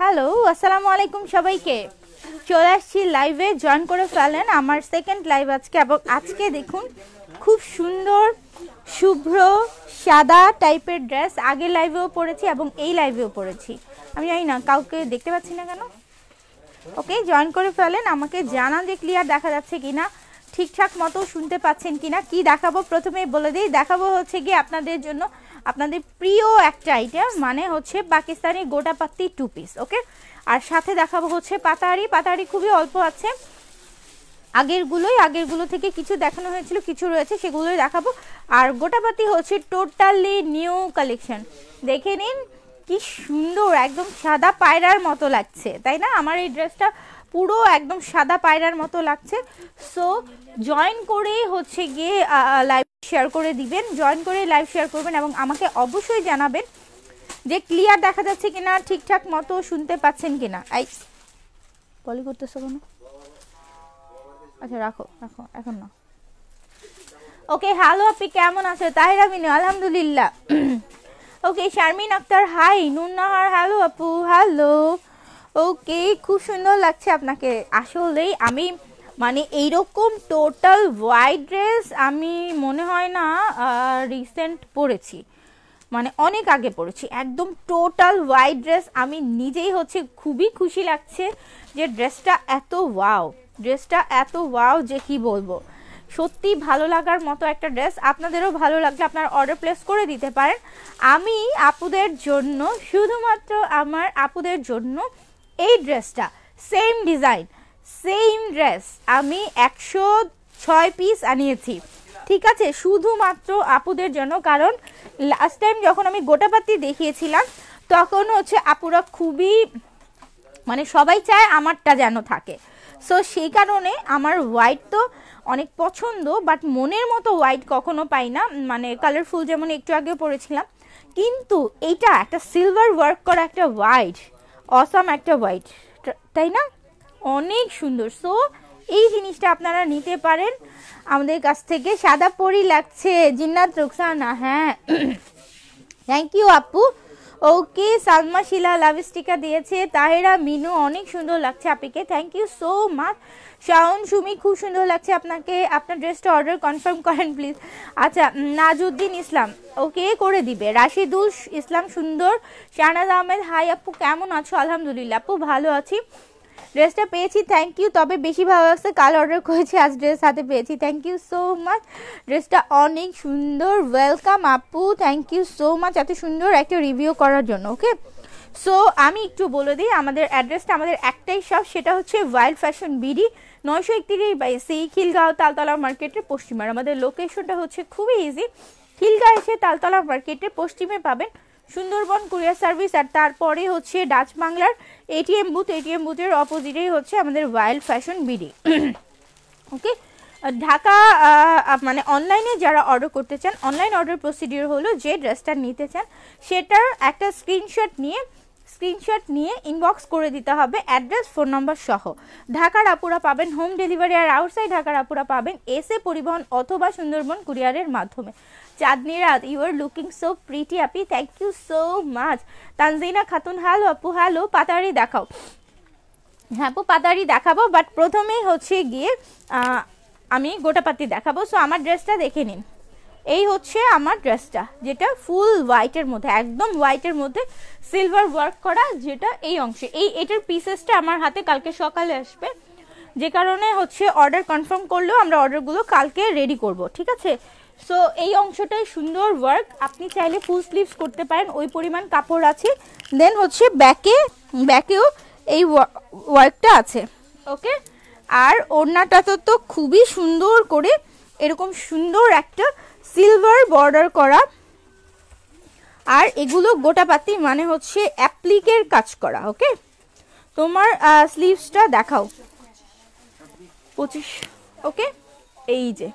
Hello আসসালামু আলাইকুম সবাইকে চলে আসছি লাইভে জয়েন করে ফেলেন আমার সেকেন্ড লাইভ আজকে এবং আজকে দেখুন খুব সুন্দর শুভ্র সাদা টাইপের ড্রেস আগের লাইভেও পড়েছি এবং এই লাইভেও পড়েছি আমি জানি না কাউকে দেখতে পাচ্ছি না কেন ওকে জয়েন করে ফেলেন আমাকে জানান যে ক্লিয়ার দেখা যাচ্ছে কি না ঠিকঠাক মতো শুনতে পাচ্ছেন কিনা কি দেখাবো প্রথমে বলে দিই দেখাবো হচ্ছে গিয়ে আপনাদের জন্য আপনাদের প্রিয় একটা আইটেম মানে হচ্ছে পাকিস্তানি পাত্তি টু পিস ওকে আর সাথে দেখাবো হচ্ছে পাতাহারি পাতাহারি খুবই অল্প আছে আগেরগুলোই আগেরগুলো থেকে কিছু দেখানো হয়েছিল কিছু রয়েছে সেগুলোই দেখাবো আর গোটাপাতি হচ্ছে টোটালি নিউ কালেকশন দেখে নিন কি সুন্দর একদম সাদা পায়রার মতো লাগছে তাই না আমার এই ড্রেসটা পুরো একদম সাদা পায়রার মতো লাগছে সো জয়েন করে হচ্ছে গিয়ে লাইভ শেয়ার করে দিবেন জয়েন করে লাইভ শেয়ার করবেন এবং আমাকে অবশ্যই জানাবেন যে ক্লিয়ার দেখা যাচ্ছে কিনা ঠিকঠাক মতো শুনতে পাচ্ছেন কিনা এই বলি করতেছো কোনো আচ্ছা রাখো রাখো এখন না ওকে হ্যালো আপনি কেমন আছো তাহিরা বিনু আলহামদুলিল্লাহ okay Sharmin Akter hi Nunnahar hello আপু হ্যালো ওকে খুব সুন্দর লাগছে আপনাকে আসলেই আমি মানে এইরকম টোটাল হোয়াইট ড্রেস আমি মনে হয় না রিসেন্ট পরেছি মানে অনেক আগে পড়েছি একদম টোটাল হোয়াইট ড্রেস আমি নিজেই হচ্ছে খুবই খুশি লাগছে যে ড্রেসটা এত ওয়াও ড্রেসটা এত ওয়াও যে কি বলবো সত্যি ভালো লাগার মতো একটা ড্রেস আপনাদেরও ভালো লাগলে আপনার অর্ডার প্লেস করে দিতে পারেন আমি আপুদের জন্য শুধুমাত্র আমার আপুদের জন্য এই ড্রেসটা সেম ডিজাইন সেম ড্রেস আমি একশো ছয় পিস আনিয়েছি ঠিক আছে শুধুমাত্র আপুদের জন্য কারণ লাস্ট টাইম যখন আমি গোটাপাতি দেখিয়েছিলাম তখন হচ্ছে আপুরা খুবই মানে সবাই চায় আমারটা যেন থাকে সো সেই কারণে আমার হোয়াইট তো অনেক পছন্দ বাট মনের মতো হোয়াইট কখনো পাই না মানে কালারফুল যেমন একটু আগে পরেছিলাম কিন্তু এইটা একটা সিলভার ওয়ার্ক করা একটা হোয়াইট অসাম একটা হোয়াইট তাই না অনেক সুন্দর সো এই জিনিসটা আপনারা নিতে পারেন আমাদের কাছ থেকে সাদা পরি লাগছে জিন্নাত রোকসানা হ্যাঁ থ্যাংক ইউ আপু ওকে সালমা শিলা লাভ স্টিকার দিয়েছে তাহেরা মিনু অনেক সুন্দর লাগছে আপনাকে thank you so much Shaon Sumi খুব সুন্দর লাগছে আপনাকে আপনার ড্রেসটা অর্ডার কনফার্ম করেন প্লিজ আচ্ছা নাজউদ্দিন ইসলাম ওকে করে দিবে রাশিদুল ইসলাম সুন্দর শাহনাজ আহমেদ হাই আপু কেমন আছো আলহামদুলিল্লাহ আপু ভালো আছি ড্রেসটা পেয়েছি থ্যাংক ইউ তবে বেশি ভালো লাগছে কাল অর্ডার করেছি আজ ড্রেস হাতে পেয়েছি থ্যাংক ইউ সো মাচ ড্রেসটা অনেক সুন্দর ওয়েলকাম আপু থ্যাংক ইউ সো মাচ এত সুন্দর একটা রিভিউ করার জন্য ওকে সো আমি একটু বলে দিই আমাদের অ্যাড্রেসটা আমাদের একটাই শপ সেটা হচ্ছে ওয়াইল্ড ফ্যাশন বিডি নয়শো একত্রিশ বাই সেই e খিলগাঁও তালতলা মার্কেটের পশ্চিমার আমাদের লোকেশনটা হচ্ছে খুবই ইজি খিলগাঁও এসে তালতলা মার্কেটের পশ্চিমে পাবেন সুন্দরবন কুরিয়ার সার্ভিস আর তারপরে হচ্ছে ডাচ বাংলার এটিএম বুথ এটিএম বুথের অপোজিটেই হচ্ছে আমাদের Wild Fashion BD okay Dhaka মানে অনলাইনে যারা অর্ডার করতে চান অনলাইন অর্ডার প্রসিডিওর হলো যে ড্রেসটা নিতে চান সেটার একটা স্ক্রিনশট নিয়ে স্ক্রিনশট নিয়ে ইনবক্স করে দিতে হবে অ্যাড্রেস ফোন নম্বর সহ ঢাকার আপুরা পাবেন হোম ডেলিভারি আর আউটসাইড ঢাকার আপুরা পাবেন এসে পরিবহন অথবা সুন্দরবন কুরিয়ারের মাধ্যমে Chandni Raat you are looking so pretty আপি thank you so much Tanzina Khatun hello আপু হ্যালো পাতারি দেখাও হ্যাঁ আপু পাতারি দেখাবো বাট প্রথমেই হচ্ছে গিয়ে আমি গোটা পাতি দেখাবো সো আমার ড্রেসটা দেখে নিন এই হচ্ছে আমার ড্রেসটা যেটা ফুল হোয়াইটের মধ্যে একদম হোয়াইটের মধ্যে সিলভার ওয়ার্ক করা যেটা এই অংশে এই এটার পিসেসটা আমার হাতে কালকে সকালে আসবে যে কারণে হচ্ছে অর্ডার কনফার্ম করলেও আমরা অর্ডারগুলো কালকে রেডি করব ঠিক আছে সো এই অংশটাই সুন্দর ওয়ার্ক আপনি চাইলে ফুল স্লিভস করতে পারেন ওই পরিমাণ কাপড় আছে দেন হচ্ছে ব্যাকে ব্যাকেও এই ওয়ার্কটা আছে ওকে আর ওড়নাটা তো তো খুবই সুন্দর করে এরকম সুন্দর একটা সিলভার বর্ডার করা আর এগুলো গোটাপাতি মানে হচ্ছে অ্যাপ্লিকের কাজ করা ওকে তোমার স্লিভসটা দেখাও পঁচিশ ওকে এই যে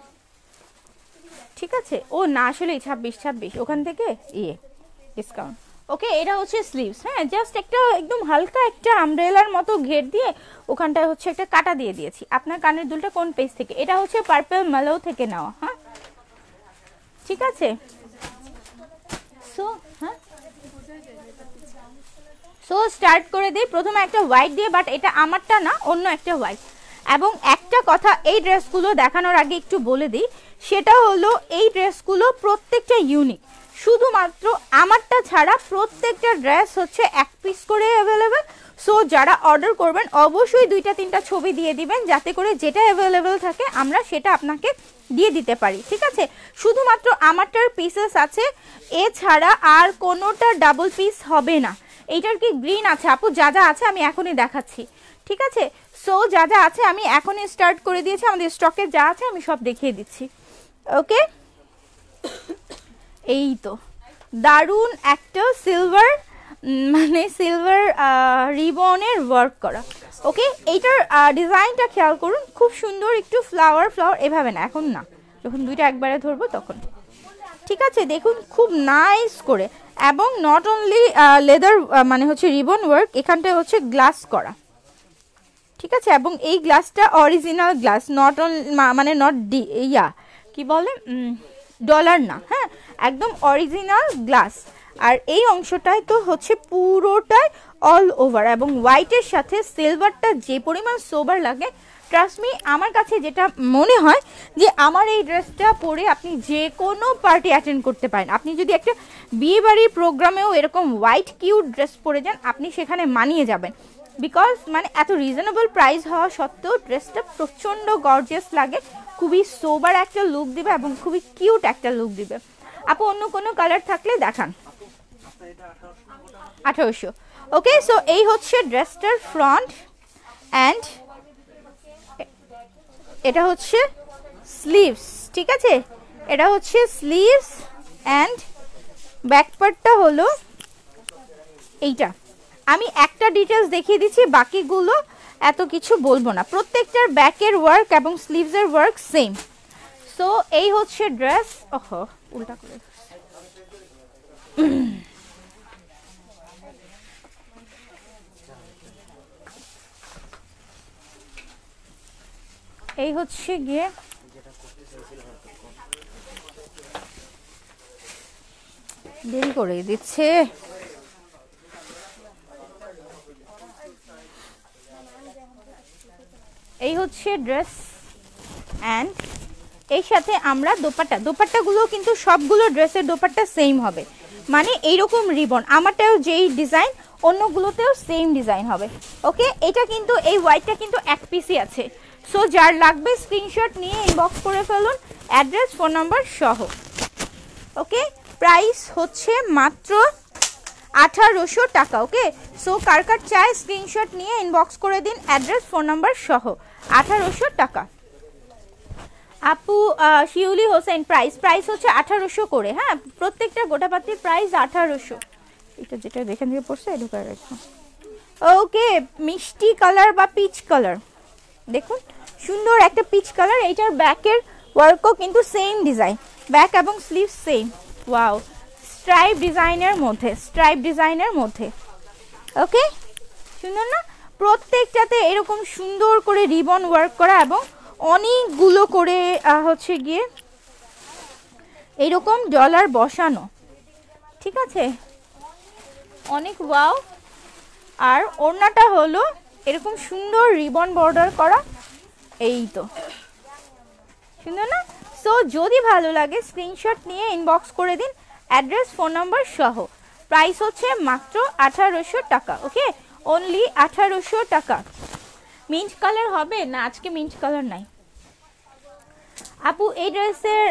ঠিক আছে ও না আসলে ছাব্বিশ ছাব্বিশ ওখান থেকে ইয়ে ডিসকাউন্ট ওকে এটা হচ্ছে স্লিভস হ্যাঁ জাস্ট একটা একদম হালকা একটা আমব্রেলার মতো ঘের দিয়ে ওখানটায় হচ্ছে একটা কাটা দিয়ে দিয়েছি আপনার কানের দুলটা কোন পেজ থেকে এটা হচ্ছে পার্পেল মালো থেকে নেওয়া হ্যাঁ ঠিক আছে সো হ্যাঁ সো স্টার্ট করে দিই প্রথমে একটা হোয়াইট দিয়ে বাট এটা আমারটা না অন্য একটা হোয়াইট এবং একটা কথা এই ড্রেসগুলো দেখানোর আগে একটু বলে দিই সেটা হলো এই ড্রেসগুলো প্রত্যেকটা ইউনিক শুধুমাত্র আমারটা ছাড়া প্রত্যেকটা ড্রেস হচ্ছে এক পিস করে অ্যাভেলেবেল সো যারা অর্ডার করবেন অবশ্যই দুইটা তিনটা ছবি দিয়ে দিবেন যাতে করে যেটা অ্যাভেলেবেল থাকে আমরা সেটা আপনাকে দিয়ে দিতে পারি ঠিক আছে শুধুমাত্র আমারটার পিসেস আছে এছাড়া আর কোনোটা ডাবল পিস হবে না এইটার কি গ্রিন আছে আপু যা যা আছে আমি এখনই দেখাচ্ছি ঠিক আছে সো যা যা আছে আমি এখনই স্টার্ট করে দিয়েছি আমাদের স্টকে যা আছে আমি সব দেখিয়ে দিচ্ছি ওকে এই তো দারুণ একটা সিলভার মানে সিলভার রিবনের ওয়ার্ক করা ওকে এইটার ডিজাইনটা খেয়াল করুন খুব সুন্দর একটু ফ্লাওয়ার ফ্লাওয়ার এভাবে না এখন না যখন দুইটা একবারে ধরবো তখন ঠিক আছে দেখুন খুব নাইস করে এবং নট অনলি লেদার মানে হচ্ছে রিবন ওয়ার্ক এখানটায় হচ্ছে গ্লাস করা ঠিক আছে এবং এই গ্লাসটা অরিজিনাল গ্লাস নট মানে নট ডি ইয়া কী বলে ডলার না হ্যাঁ একদম অরিজিনাল গ্লাস আর এই অংশটায় তো হচ্ছে পুরোটাই অল ওভার এবং হোয়াইটের সাথে সিলভারটা যে পরিমাণ সোবার লাগে ট্রাস্ট মি আমার কাছে যেটা মনে হয় যে আমার এই ড্রেসটা পরে আপনি যে কোনো পার্টি অ্যাটেন্ড করতে পারেন আপনি যদি একটা বিয়েবাড়ির প্রোগ্রামেও এরকম হোয়াইট কিউ ড্রেস পরে যান আপনি সেখানে মানিয়ে যাবেন বিকজ মানে এত রিজনেবল প্রাইস হওয়া সত্ত্বেও ড্রেসটা প্রচণ্ড গর্জিয়াস লাগে খুবই সোবার একটা লুক দিবে এবং খুবই কিউট একটা লুক দিবে আপু অন্য কোনো কালার থাকলে দেখান আঠারোশো ওকে সো এই হচ্ছে ড্রেসটার ফ্রন্ট অ্যান্ড এটা হচ্ছে স্লিভস ঠিক আছে এটা হচ্ছে স্লিভস অ্যান্ড ব্যাক পার্টটা হলো এইটা আমি একটা ডিটেলস দেখিয়ে দিচ্ছি বাকিগুলো এত কিছু বলবো না প্রত্যেকটার ব্যাকের ওয়ার্ক এবং স্লিভসের ওয়ার্ক সেম সো এই হচ্ছে ড্রেস ওহ উল্টা করে এই হচ্ছে গিয়ে দেরি করে দিচ্ছে এই হচ্ছে ড্রেস অ্যান্ড এর সাথে আমরা দোপাট্টা দোপাট্টাগুলো কিন্তু সবগুলো ড্রেসের দোপাট্টা সেম হবে মানে এইরকম রিবন আমারটাও যেই ডিজাইন অন্যগুলোতেও সেম ডিজাইন হবে ওকে এটা কিন্তু এই হোয়াইটটা কিন্তু এক পিসই আছে সো যার লাগবে স্ক্রিনশট নিয়ে ইনবক্স করে ফেলুন অ্যাড্রেস ফোন নাম্বার সহ ওকে প্রাইস হচ্ছে মাত্র আঠারোশো টাকা ওকে সো কার কার চায় স্ক্রিনশট নিয়ে ইনবক্স করে দিন অ্যাড্রেস ফোন নাম্বার সহ আঠারোশো টাকা আপু শিউলি হোসেন প্রাইস প্রাইস হচ্ছে আঠারোশো করে হ্যাঁ প্রত্যেকটা গোটা পাতির প্রাইস আঠারোশো এটা যেটা দেখেন দিয়ে পড়ছে ঢুকায় রাখবো ওকে মিষ্টি কালার বা পিচ কালার দেখুন সুন্দর একটা পিচ কালার এইটার ব্যাকের ওয়ার্কও কিন্তু সেম ডিজাইন ব্যাক এবং স্লিভ সেম ওয়াও স্ট্রাইপ ডিজাইনের মধ্যে স্ট্রাইপ ডিজাইনের মধ্যে ওকে সুন্দর না প্রত্যেকটাতে এরকম সুন্দর করে রিবন ওয়ার্ক করা এবং অনেকগুলো করে হচ্ছে গিয়ে এরকম ডলার বসানো ঠিক আছে অনেক ওয়াও আর ওড়নাটা হলো এরকম সুন্দর রিবন বর্ডার করা এই তো সুন্দর না সো যদি ভালো লাগে স্ক্রিনশট নিয়ে ইনবক্স করে দিন অ্যাড্রেস ফোন নাম্বার সহ প্রাইস হচ্ছে মাত্র আঠারোশো টাকা ওকে অনলি আঠারোশো টাকা মিন্ট কালার হবে না আজকে মিন্ট কালার নাই আপু এই ড্রেসের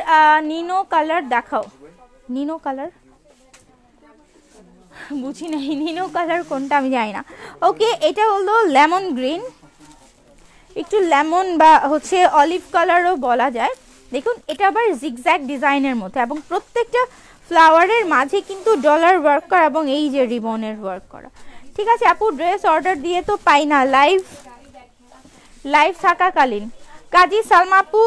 নিনো কালার দেখাও নিনো কালার বুঝি নাই নিনো কালার কোনটা আমি জানি না ওকে এটা হলো লেমন গ্রিন একটু লেমন বা হচ্ছে অলিভ কালারও বলা যায় দেখুন এটা আবার জিগজ্যাক ডিজাইনের মধ্যে এবং প্রত্যেকটা ফ্লাওয়ারের মাঝে কিন্তু ডলার ওয়ার্ক করা এবং এই যে রিবনের ওয়ার্ক করা ঠিক আছে আপু ড্রেস অর্ডার দিয়ে তো পাই না লাইভ লাইভ থাকাকালীন কাজী সালমাপু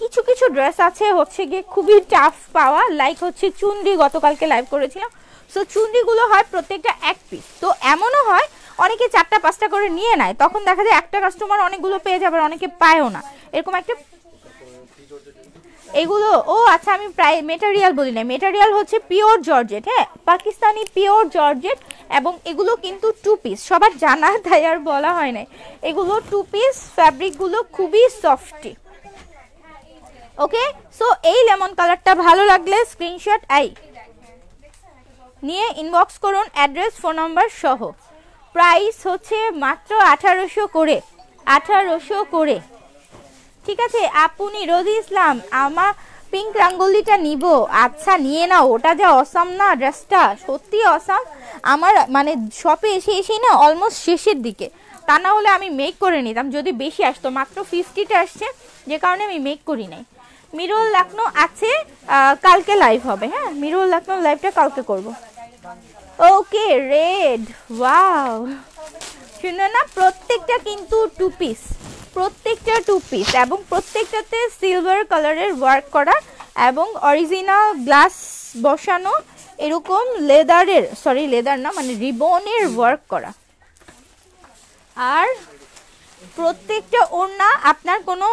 কিছু কিছু ড্রেস আছে হচ্ছে গিয়ে খুবই টাফ পাওয়া লাইক হচ্ছে চুন্ডি গতকালকে লাইভ করেছিলাম সো চুন্ডিগুলো হয় প্রত্যেকটা এক পিস তো এমনও হয় অনেকে চারটা পাঁচটা করে নিয়ে নেয় তখন দেখা যায় একটা কাস্টমার অনেকগুলো পেয়ে যাবে অনেকে পায়ও না এরকম একটা এগুলো ও আচ্ছা আমি প্রায় মেটেরিয়াল বলি না মেটেরিয়াল হচ্ছে পিওর জর্জেট হ্যাঁ পাকিস্তানি পিওর জর্জেট এবং এগুলো কিন্তু টু পিস সবার জানা তাই আর বলা হয় না এগুলো টু পিস ফ্যাব্রিকগুলো খুবই সফটি ওকে সো এই লেমন কালারটা ভালো লাগলে স্ক্রিনশট আই নিয়ে ইনবক্স করুন অ্যাড্রেস ফোন নাম্বার সহ প্রাইস হচ্ছে মাত্র আঠারোশো করে আঠারোশো করে ঠিক আছে আপনি রোজি ইসলাম আমার পিঙ্ক রাঙ্গুলিটা নিব আচ্ছা নিয়ে নাও ওটা যা অসম না ড্রেসটা সত্যি অসম আমার মানে শপে এসে এসেই না অলমোস্ট শেষের দিকে তা না হলে আমি মেক করে নিতাম যদি বেশি আসতো মাত্র ফিফটিটা আসছে যে কারণে আমি মেক করি নাই মিরুল লাকনো আছে কালকে লাইভ হবে হ্যাঁ মিরুল লাকনো লাইভটা কালকে করব ওকে রেড ওয়াও শুনো না প্রত্যেকটা কিন্তু টু পিস প্রত্যেকটা টু পিস এবং প্রত্যেকটাতে সিলভার কালারের ওয়ার্ক করা এবং অরিজিনাল গ্লাস বসানো এরকম লেদারের সরি লেদার না মানে রিবনের ওয়ার্ক করা আর প্রত্যেকটা ওড়না আপনার কোনো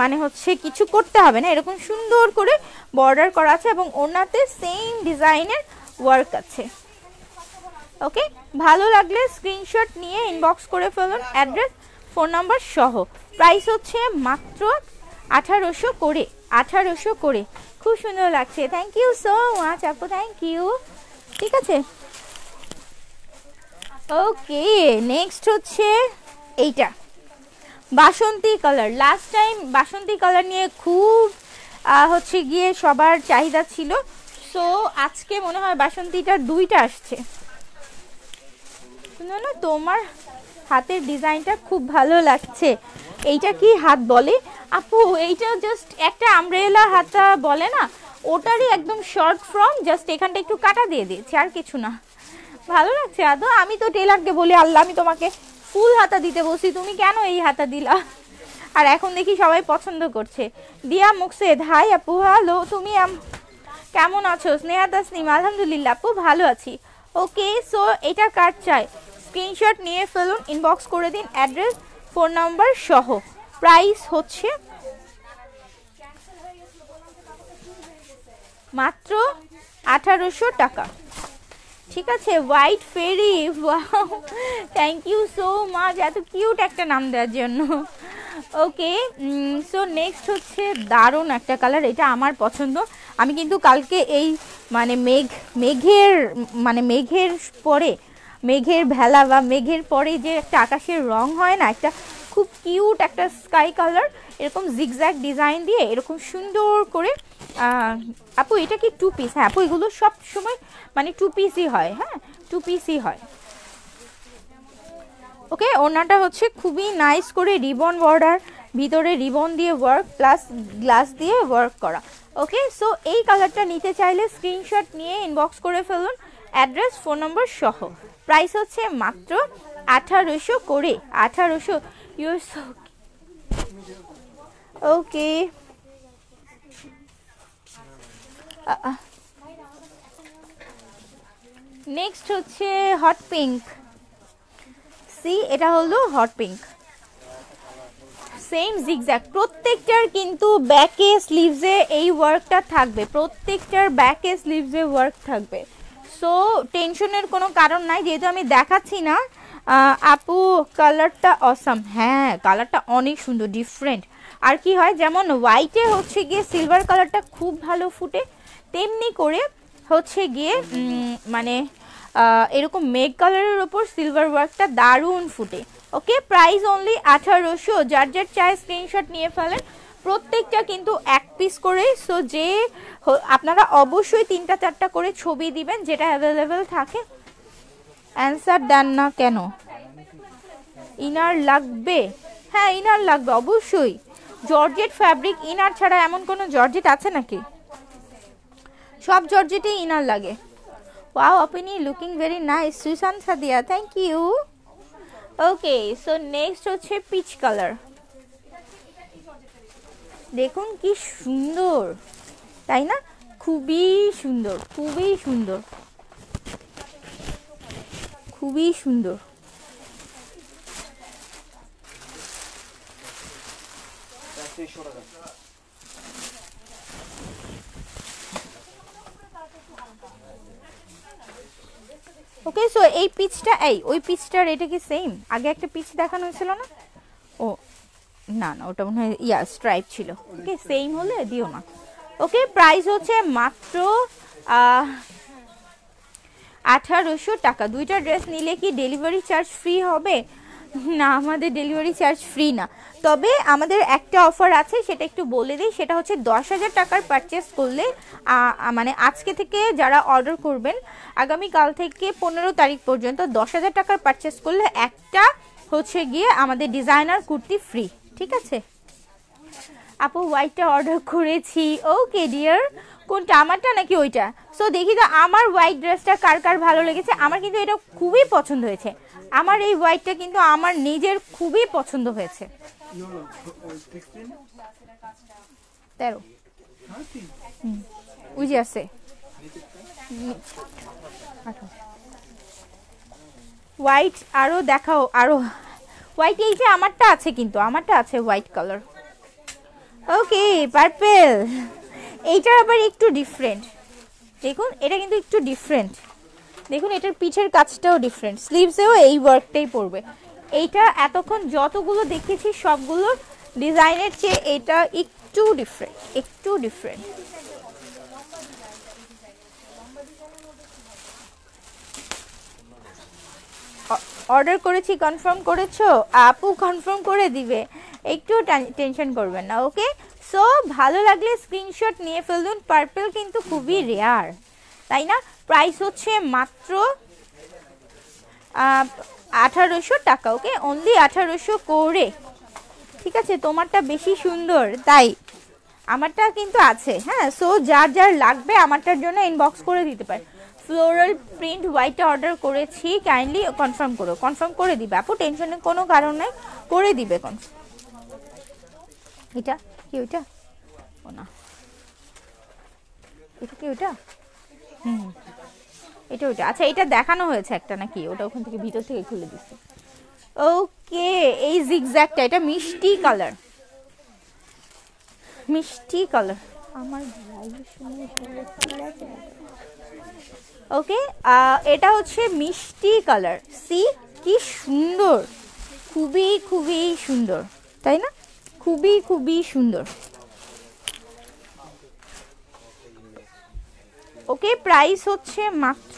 মানে হচ্ছে কিছু করতে হবে না এরকম সুন্দর করে বর্ডার করা আছে এবং ওড়নাতে সেম ডিজাইনের ওয়ার্ক আছে ওকে ভালো লাগলে স্ক্রিনশট নিয়ে ইনবক্স করে ফেলুন অ্যাড্রেস ফোন নাম্বার সহ প্রাইস হচ্ছে মাত্র আঠারোশো করে আঠারোশো করে খুব সুন্দর লাগছে থ্যাংক ইউ সো মাচ আপু থ্যাংক ইউ ঠিক আছে ওকে নেক্সট হচ্ছে এইটা বাসন্তী কালার লাস্ট টাইম বাসন্তী কালার নিয়ে খুব হচ্ছে গিয়ে সবার চাহিদা ছিল সো আজকে মনে হয় বাসন্তীটা দুইটা আসছে না তোমার হাতের ডিজাইনটা খুব ভালো লাগছে এইটা কি হাত বলে আপু এইটা জাস্ট একটা আমরেলা হাতা বলে না ওটারই একদম শর্ট ফ্রম জাস্ট এখানটা একটু কাটা দিয়ে দিয়েছি আর কিছু না ভালো লাগছে আদো আমি তো টেলারকে বলি আল্লাহ আমি তোমাকে ফুল হাতা দিতে বসি তুমি কেন এই হাতা দিলা আর এখন দেখি সবাই পছন্দ করছে দিয়া মুকসেদ হাই আপু হ্যালো তুমি কেমন আছো স্নেহা দাসনিম আলহামদুলিল্লাহ আপু ভালো আছি ওকে সো এটা কার চাই স্ক্রিনশট নিয়ে ফেলুন ইনবক্স করে দিন অ্যাড্রেস ফোন নাম্বার সহ প্রাইস হচ্ছে মাত্র আঠারোশো টাকা ঠিক আছে white fairy thank you so much এত কিউট একটা নাম দেওয়ার জন্য ওকে সো নেক্সট হচ্ছে দারুণ একটা কালার এটা আমার পছন্দ আমি কিন্তু কালকে এই মানে মেঘ মেঘের মানে মেঘের পরে মেঘের ভেলা বা মেঘের পরে যে একটা আকাশের রং হয় না একটা খুব কিউট একটা স্কাই কালার এরকম জিগজ্যাক ডিজাইন দিয়ে এরকম সুন্দর করে আপু এটা কি টু পিস হ্যাঁ আপু এগুলো সব সময় মানে টু পিসই হয় হ্যাঁ টু পিসই হয় ওকে ওনাটা হচ্ছে খুবই নাইস করে রিবন বর্ডার ভিতরে রিবন দিয়ে ওয়ার্ক প্লাস গ্লাস দিয়ে ওয়ার্ক করা ওকে সো এই কালারটা নিতে চাইলে স্ক্রিনশট নিয়ে ইনবক্স করে ফেলুন অ্যাড্রেস ফোন নম্বর সহ প্রাইস হচ্ছে মাত্র আঠারোশো করে আঠারোশো ইউরসো ওকে নেক্সট হচ্ছে হট পিঙ্ক সি এটা হলো হট পিঙ্ক সেম জিগজ্যাক প্রত্যেকটার কিন্তু ব্যাকে স্লিভসে এই ওয়ার্কটা থাকবে প্রত্যেকটার ব্যাকে স্লিভসে ওয়ার্ক থাকবে সো টেনশনের কোনো কারণ নাই যেহেতু আমি দেখাচ্ছি না আপু কালারটা অসাম হ্যাঁ কালারটা অনেক সুন্দর ডিফারেন্ট আর কি হয় যেমন হোয়াইটে হচ্ছে গিয়ে সিলভার কালারটা খুব ভালো ফুটে তেমনি করে হচ্ছে গিয়ে মানে এরকম মেঘ কালারের ওপর সিলভার ওয়ার্কটা দারুণ ফুটে ওকে প্রাইস অনলি আঠারোশো যার যার চায় স্ক্রিনশট নিয়ে ফেলেন প্রত্যেকটা কিন্তু এক পিস করে সো যে আপনারা অবশ্যই তিনটা চারটা করে ছবি দিবেন যেটা অ্যাভেলেবেল থাকে অ্যান্সার দেন না কেন ইনার লাগবে হ্যাঁ ইনার লাগবে অবশ্যই জর্জেট ফ্যাব্রিক ইনার ছাড়া এমন কোনো জর্জেট আছে নাকি সব জর্জেটই ইনার লাগে ওয়াও আপনি looking very nice Sushant Sadia thank you okay so next হচ্ছে পিচ কালার দেখুন কি সুন্দর তাই না খুবই সুন্দর খুবই সুন্দর খুবই সুন্দর ওকে সো এই পিচটা এই ওই পিচটার এটা কি সেম আগে একটা পিচ দেখানো হয়েছিল না ও না না ওটা মনে হয় ইয়া স্ট্রাইপ ছিল ওকে সেম হলে দিও না ওকে প্রাইস হচ্ছে মাত্র আঠারোশো টাকা দুইটা ড্রেস নিলে কি ডেলিভারি চার্জ ফ্রি হবে না আমাদের ডেলিভারি চার্জ ফ্রি না তবে আমাদের একটা অফার আছে সেটা একটু বলে দিই সেটা হচ্ছে দশ হাজার টাকার পারচেস করলে মানে আজকে থেকে যারা অর্ডার করবেন আগামীকাল থেকে পনেরো তারিখ পর্যন্ত দশ হাজার টাকার পারচেস করলে একটা হচ্ছে গিয়ে আমাদের ডিজাইনার কুর্তি ফ্রি ঠিক আছে আপু হোয়াইটটা অর্ডার করেছি ওকে ডিয়ার কোনটা আমারটা নাকি ওইটা সো দেখি তো আমার হোয়াইট ড্রেসটা কার কার ভালো লেগেছে আমার কিন্তু এটা খুবই পছন্দ হয়েছে আমার এই হোয়াইটটা কিন্তু আমার নিজের খুবই পছন্দ হয়েছে তেরো বুঝে আছে হোয়াইট আরও দেখাও আরও হোয়াইট এই যে আমারটা আছে কিন্তু আমারটা আছে হোয়াইট কালার ওকে পার্পেল এইটার আবার একটু ডিফারেন্ট দেখুন এটা কিন্তু একটু ডিফারেন্ট দেখুন এটার পিঠের কাজটাও ডিফারেন্ট স্লিভসেও এই ওয়ার্কটাই পড়বে এইটা এতক্ষণ যতগুলো দেখেছি সবগুলোর ডিজাইনের চেয়ে এটা একটু ডিফারেন্ট একটু ডিফারেন্ট অর্ডার করেছি কনফার্ম করেছো আপু কনফার্ম করে দিবে একটু টেনশন করবেন না ওকে সো ভালো লাগলে স্ক্রিনশট নিয়ে ফেলুন পার্পেল কিন্তু খুবই রেয়ার তাই না প্রাইস হচ্ছে মাত্র আঠারোশো টাকা ওকে অনলি আঠারোশো করে ঠিক আছে তোমারটা বেশি সুন্দর তাই আমারটা কিন্তু আছে হ্যাঁ সো যার যার লাগবে আমারটার জন্য ইনবক্স করে দিতে পারে ফ্লোরাল প্রিন্ট হোয়াইটটা অর্ডার করেছি কাইন্ডলি কনফার্ম করো কনফার্ম করে দিবে আপু টেনশনের কোনো কারণ নাই করে দিবে কনফার্ম এটা কি ওইটা ও না এটা কি ওইটা হুম এটা ওইটা আচ্ছা এটা দেখানো হয়েছে একটা নাকি ওটা ওখান থেকে ভিতর থেকে খুলে দিচ্ছে ওকে এই জিগজ্যাগটা এটা মিষ্টি কালার মিষ্টি কালার আমার ভাই সময় ওকে এটা হচ্ছে মিষ্টি কালার সি কি সুন্দর খুবই খুবই সুন্দর তাই না খুবই খুবই সুন্দর ওকে প্রাইস হচ্ছে মাত্র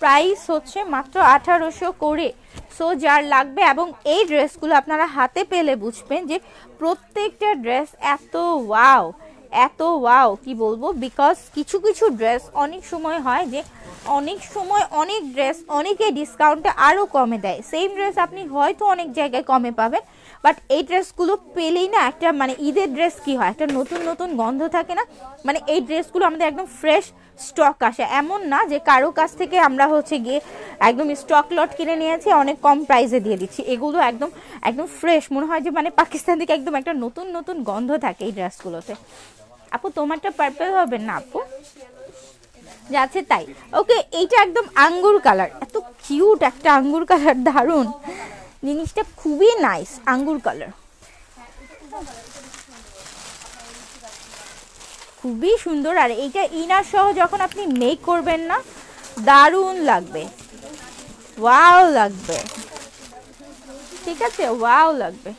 প্রাইস হচ্ছে মাত্র আঠারোশো করে সো যার লাগবে এবং এই ড্রেসগুলো আপনারা হাতে পেলে বুঝবেন যে প্রত্যেকটা ড্রেস এত ওয়াও এত ওয়াও কি বলবো বিকজ কিছু কিছু ড্রেস অনেক সময় হয় যে অনেক সময় অনেক ড্রেস অনেকে ডিসকাউন্টে আরও কমে দেয় সেম ড্রেস আপনি হয়তো অনেক জায়গায় কমে পাবেন বাট এই ড্রেসগুলো পেলেই না একটা মানে ঈদের ড্রেস কি হয় একটা নতুন নতুন গন্ধ থাকে না মানে এই ড্রেসগুলো আমাদের একদম ফ্রেশ স্টক আসে এমন না যে কারো কাছ থেকে আমরা হচ্ছে গিয়ে একদম স্টক লট কিনে নিয়েছি অনেক কম প্রাইসে দিয়ে দিচ্ছি এগুলো একদম একদম ফ্রেশ মনে হয় যে মানে পাকিস্তান থেকে একদম একটা নতুন নতুন গন্ধ থাকে এই ড্রেসগুলোতে আপু তোমারটা পার্পেল হবে না আপু যাচ্ছে তাই ওকে এইটা একদম আঙ্গুর কালার এত কিউট একটা আঙ্গুর কালার দারুণ জিনিসটা খুবই নাইস আঙ্গুর কালার খুবই সুন্দর আর এইটা ইনার সহ যখন আপনি মেক করবেন না দারুণ লাগবে ওয়াও লাগবে ঠিক আছে ওয়াও লাগবে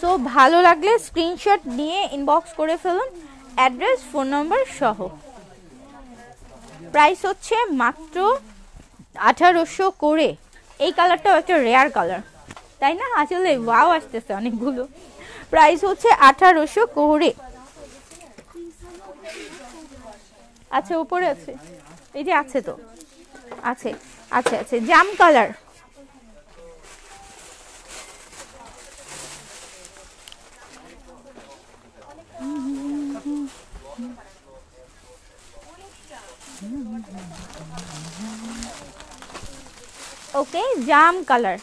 সো ভালো লাগলে স্ক্রিনশট নিয়ে ইনবক্স করে ফেলুন অ্যাড্রেস ফোন নম্বর সহ প্রাইস হচ্ছে মাত্র আঠারোশো করে এই কালারটাও একটা রেয়ার কালার তাই না আসলে ওয়াও আসতেছে অনেকগুলো প্রাইস হচ্ছে আঠারোশো করে আচ্ছা উপরে আছে এই যে আছে তো আছে আচ্ছা আচ্ছা জাম কালার ওকে জাম কালার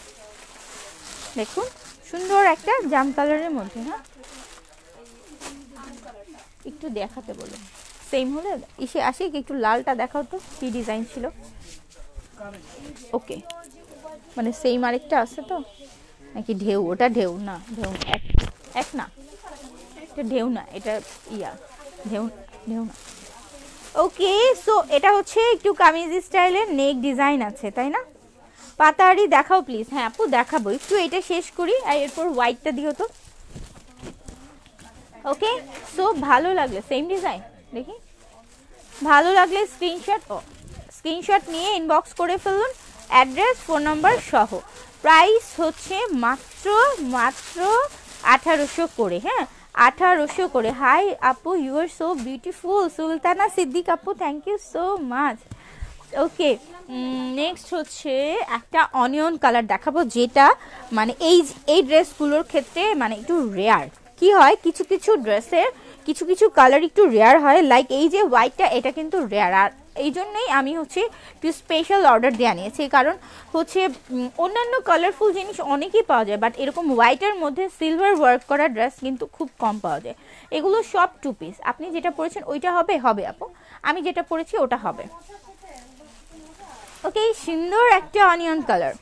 দেখুন সুন্দর একটা জাম কালারের মধ্যে না হ্যাঁ? একটু দেখাতে বলুন সেম হলে এসে আসি একটু লালটা দেখাও তো কি ডিজাইন ছিল ওকে মানে সেম আরেকটা আছে তো নাকি ঢেউ ওটা ঢেউ না ঢেউ এক এক না এটা ঢেউ না এটা ইয়া ঢেউ ঢেউ না ওকে সো এটা হচ্ছে একটু কামিজি স্টাইলের নেক ডিজাইন আছে তাই না পাতাড়ি দেখাও প্লিজ হ্যাঁ আপু দেখাবো একটু এটা শেষ করি আর এরপর হোয়াইটটা দিও তো ওকে সো ভালো লাগলে সেম ডিজাইন দেখি ভালো লাগলে স্ক্রিনশট ও স্ক্রিনশট নিয়ে ইনবক্স করে ফেলুন অ্যাড্রেস ফোন নাম্বার সহ প্রাইস হচ্ছে মাত্র মাত্র আঠারোশো করে হ্যাঁ আঠারোশো করে হাই আপু you are so beautiful Sultana Siddique আপু thank you so much okay next হচ্ছে একটা অনিয়ন কালার দেখাবো যেটা মানে এই এই ড্রেসগুলোর ক্ষেত্রে মানে একটু রেয়ার কি হয় কিছু কিছু ড্রেসের কিছু কিছু কালার একটু রেয়ার হয় লাইক এই যে হোয়াইটটা এটা কিন্তু রেয়ার আর এই জন্যই আমি হচ্ছে একটু স্পেশাল অর্ডার দেওয়া নিয়েছি কারণ হচ্ছে অন্যান্য কালারফুল জিনিস অনেকই পাওয়া যায় বাট এরকম হোয়াইটের মধ্যে সিলভার ওয়ার্ক করা ড্রেস কিন্তু খুব কম পাওয়া যায় এগুলো সব টু পিস আপনি যেটা পরেছেন ওইটা হবে হবে আপু আমি যেটা পরেছি ওটা হবে ওকে সুন্দর একটা অনিয়ন কালার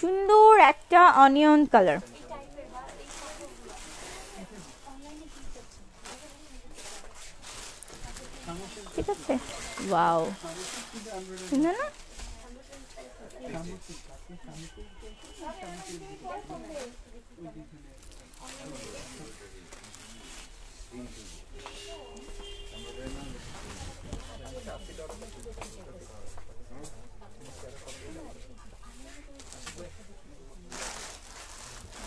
সুন্দর একটা অনিয়ন কালার ঠিক আছে বাও না না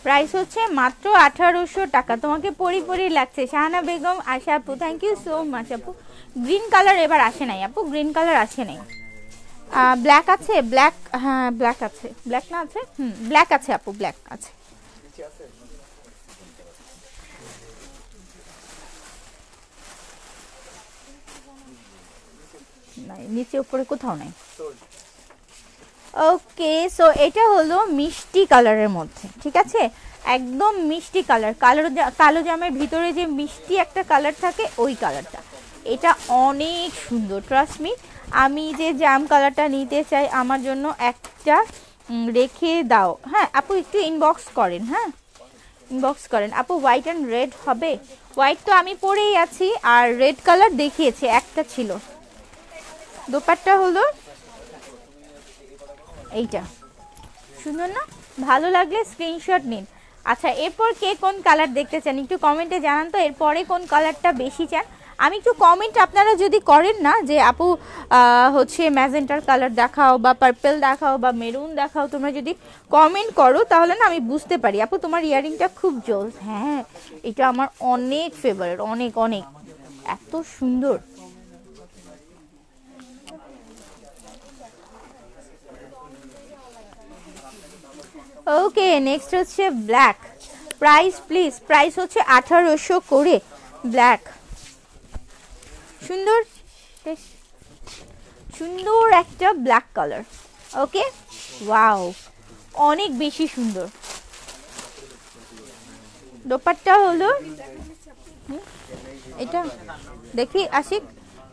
প্রাইস হচ্ছে মাত্র আঠারোশো টাকা তোমাকে পরি পরি লাগছে শাহানা বেগম আশা আপু থ্যাংক ইউ সো মাচ আপু গ্রিন কালার এবার আসে নাই আপু গ্রিন কালার আসে নাই ব্ল্যাক আছে ব্ল্যাক হ্যাঁ ব্ল্যাক আছে ব্ল্যাক না আছে হুম ব্ল্যাক আছে আপু ব্ল্যাক আছে নিচে উপরে কোথাও নাই ওকে সো এটা হলো মিষ্টি কালারের মধ্যে ঠিক আছে একদম মিষ্টি কালার কালো কালো জামের ভিতরে যে মিষ্টি একটা কালার থাকে ওই কালারটা এটা অনেক সুন্দর ট্রাস্ট আমি যে জাম কালারটা নিতে চাই আমার জন্য একটা রেখে দাও হ্যাঁ আপু একটু ইনবক্স করেন হ্যাঁ ইনবক্স করেন আপু হোয়াইট অ্যান্ড রেড হবে হোয়াইট তো আমি পরেই আছি আর রেড কালার দেখিয়েছি একটা ছিল দোপারটা হলো এইটা সুন্দর না ভালো লাগলে স্ক্রিনশট নিন আচ্ছা এরপর কে কোন কালার দেখতে চান একটু কমেন্টে জানান তো এরপরে কোন কালারটা বেশি চান আমি একটু কমেন্ট আপনারা যদি করেন না যে আপু হচ্ছে ম্যাজেন্টার কালার দেখাও বা পার্পেল দেখাও বা মেরুন দেখাও তোমরা যদি কমেন্ট করো তাহলে না আমি বুঝতে পারি আপু তোমার ইয়ারিংটা খুব জল হ্যাঁ এটা আমার অনেক ফেভারেট অনেক অনেক এত সুন্দর ওকে নেক্সট হচ্ছে ব্ল্যাক প্রাইস প্লিজ প্রাইস হচ্ছে আঠারোশো করে ব্ল্যাক সুন্দর সুন্দর একটা ব্ল্যাক কালার ওকে ওয়াও অনেক বেশি সুন্দর দোপারটা হলো এটা দেখি আশিক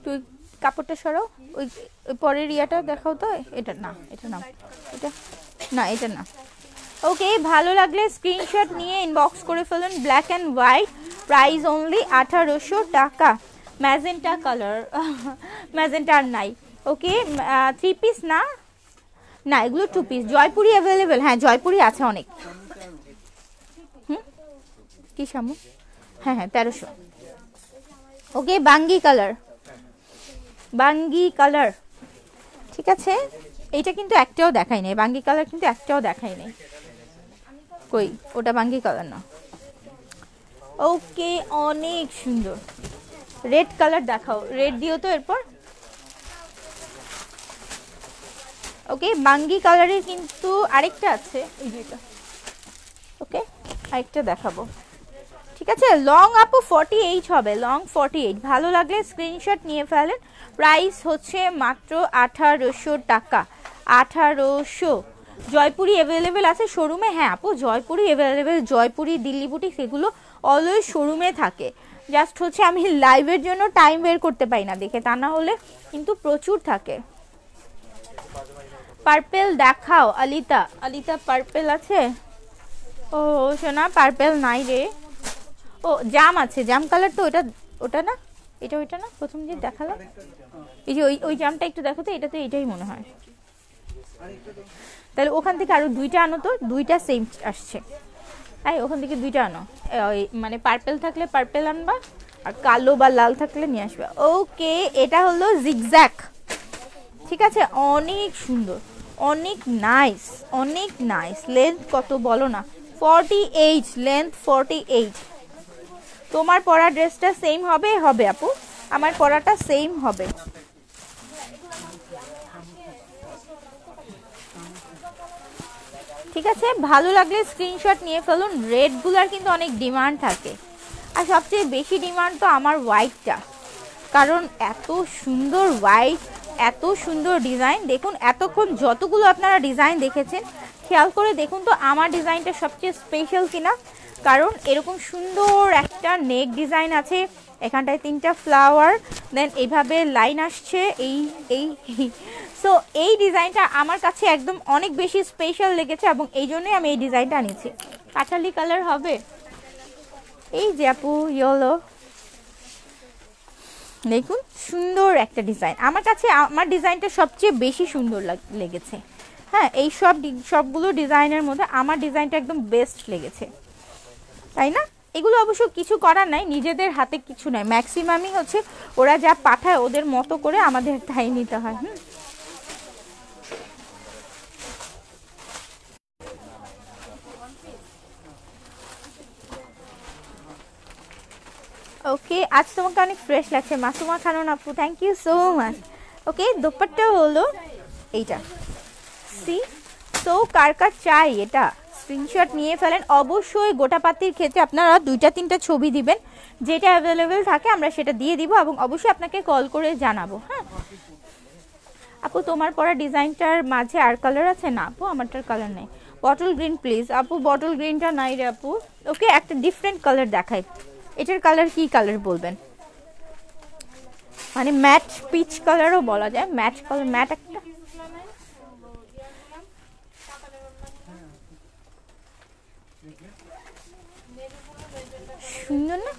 তুই কাপড়টা সরাও ওই ওই পরের ইয়াটা দেখাও তো এটা না এটা না এটা না এটা না ওকে ভালো লাগলে স্ক্রিনশট নিয়ে ইনবক্স করে ফেলুন black and white price only আঠারোশো টাকা ম্যাজেন্টা কালার ম্যাজেন্টা আর নাই ওকে থ্রি পিস না না এগুলো টু পিস জয়পুরি অ্যাভেলেবেল হ্যাঁ জয়পুরি আছে অনেক হুম সামু হ্যাঁ হ্যাঁ তেরোশো ওকে বাঙ্গি কালার বাঙ্গি কালার ঠিক আছে এইটা কিন্তু একটাও দেখাই নেই বাঙ্গি কালার কিন্তু একটাও দেখাই নেই কই ওটা বাঙ্গি কালার না ওকে অনেক সুন্দর রেড কালার দেখাও রেড দিও তো এরপর ওকে বাঙ্গি কালারের কিন্তু আরেকটা আছে এই যেটা ওকে আরেকটা দেখাবো ঠিক আছে লং আপু ফর্টি এইট হবে লং ফর্টি এইট ভালো লাগলে স্ক্রিনশট নিয়ে ফেলেন প্রাইস হচ্ছে মাত্র আঠারোশো টাকা আঠারোশো জয়পুরি অ্যাভেলেবেল আছে শোরুমে হ্যাঁ আপু জয়পুরি অ্যাভেলেবেল জয়পুরি দিল্লি বুটিক সেগুলো অলওয়েজ শোরুমে থাকে জাস্ট হচ্ছে আমি লাইভের জন্য টাইম বের করতে পারি না দেখে তা না হলে কিন্তু প্রচুর থাকে পার্পেল দেখাও আলিতা আলিতা পার্পেল আছে ও শোনা পার্পেল নাই রে ও জাম আছে জাম কালার তো ওটা ওটা না এটা ওইটা না প্রথম যে দেখালাম এই যে ওই ওই জামটা একটু দেখো তো এটা তো এটাই মনে হয় তাহলে ওখান থেকে আরও দুইটা আনো তো দুইটা সেম আসছে এই ওখান থেকে দুইটা আনো ওই মানে পার্পেল থাকলে পার্পেল আনবা আর কালো বা লাল থাকলে নিয়ে আসবা ওকে এটা হলো জিগজ্যাক ঠিক আছে অনেক সুন্দর অনেক নাইস অনেক নাইস লেন্থ কত বলো না forty eight length forty eight তোমার পরা ড্রেসটা সেম হবে হবে আপু আমার পরাটা সেম হবে ঠিক আছে ভালো লাগলে স্ক্রিনশট নিয়ে ফেলুন রেডগুলার কিন্তু অনেক ডিমান্ড থাকে আর সবচেয়ে বেশি ডিমান্ড তো আমার হোয়াইটটা কারণ এত সুন্দর হোয়াইট এত সুন্দর ডিজাইন দেখুন এতক্ষণ যতগুলো আপনারা ডিজাইন দেখেছেন খেয়াল করে দেখুন তো আমার ডিজাইনটা সবচেয়ে স্পেশাল কিনা কারণ এরকম সুন্দর একটা নেক ডিজাইন আছে এখানটায় তিনটা ফ্লাওয়ার দেন এইভাবে লাইন আসছে এই এই সো এই ডিজাইনটা আমার কাছে একদম অনেক বেশি স্পেশাল লেগেছে এবং এই জন্যই আমি এই ডিজাইনটা আনিয়েছি কাঁঠালি কালার হবে এই যে আপু দেখুন সুন্দর একটা ডিজাইন আমার কাছে আমার ডিজাইনটা সবচেয়ে বেশি সুন্দর লেগেছে হ্যাঁ এই সব সবগুলো ডিজাইনের মধ্যে আমার ডিজাইনটা একদম বেস্ট লেগেছে তাই না এগুলো অবশ্য কিছু করার নাই নিজেদের হাতে কিছু নাই ম্যাক্সিমামই হচ্ছে ওরা যা পাঠায় ওদের মতো করে আমাদের তাই নিতে হয় হুম ওকে আজ তোমাকে অনেক ফ্রেশ লাগছে মাসুমা খানুন আপু thank you so much okay দোপারটা হলো এইটা সি সো কার কার চাই এটা স্ক্রিনশট নিয়ে ফেলেন অবশ্যই গোটা পাতির ক্ষেত্রে আপনারা দুইটা তিনটা ছবি দিবেন যেটা অ্যাভেলেবেল থাকে আমরা সেটা দিয়ে দিব এবং অবশ্যই আপনাকে কল করে জানাবো হ্যাঁ আপু তোমার পরা ডিজাইনটার মাঝে আর কালার আছে না আপু আমারটার কালার নেই বটল গ্রিন প্লিজ আপু বটল গ্রিনটা নাই রে আপু ওকে একটা ডিফারেন্ট কালার দেখায় এটার কালার কি কালার বলবেন মানে ম্যাট পিচ কালারও বলা যায় ম্যাট কালার ম্যাট একটা সুন্দর না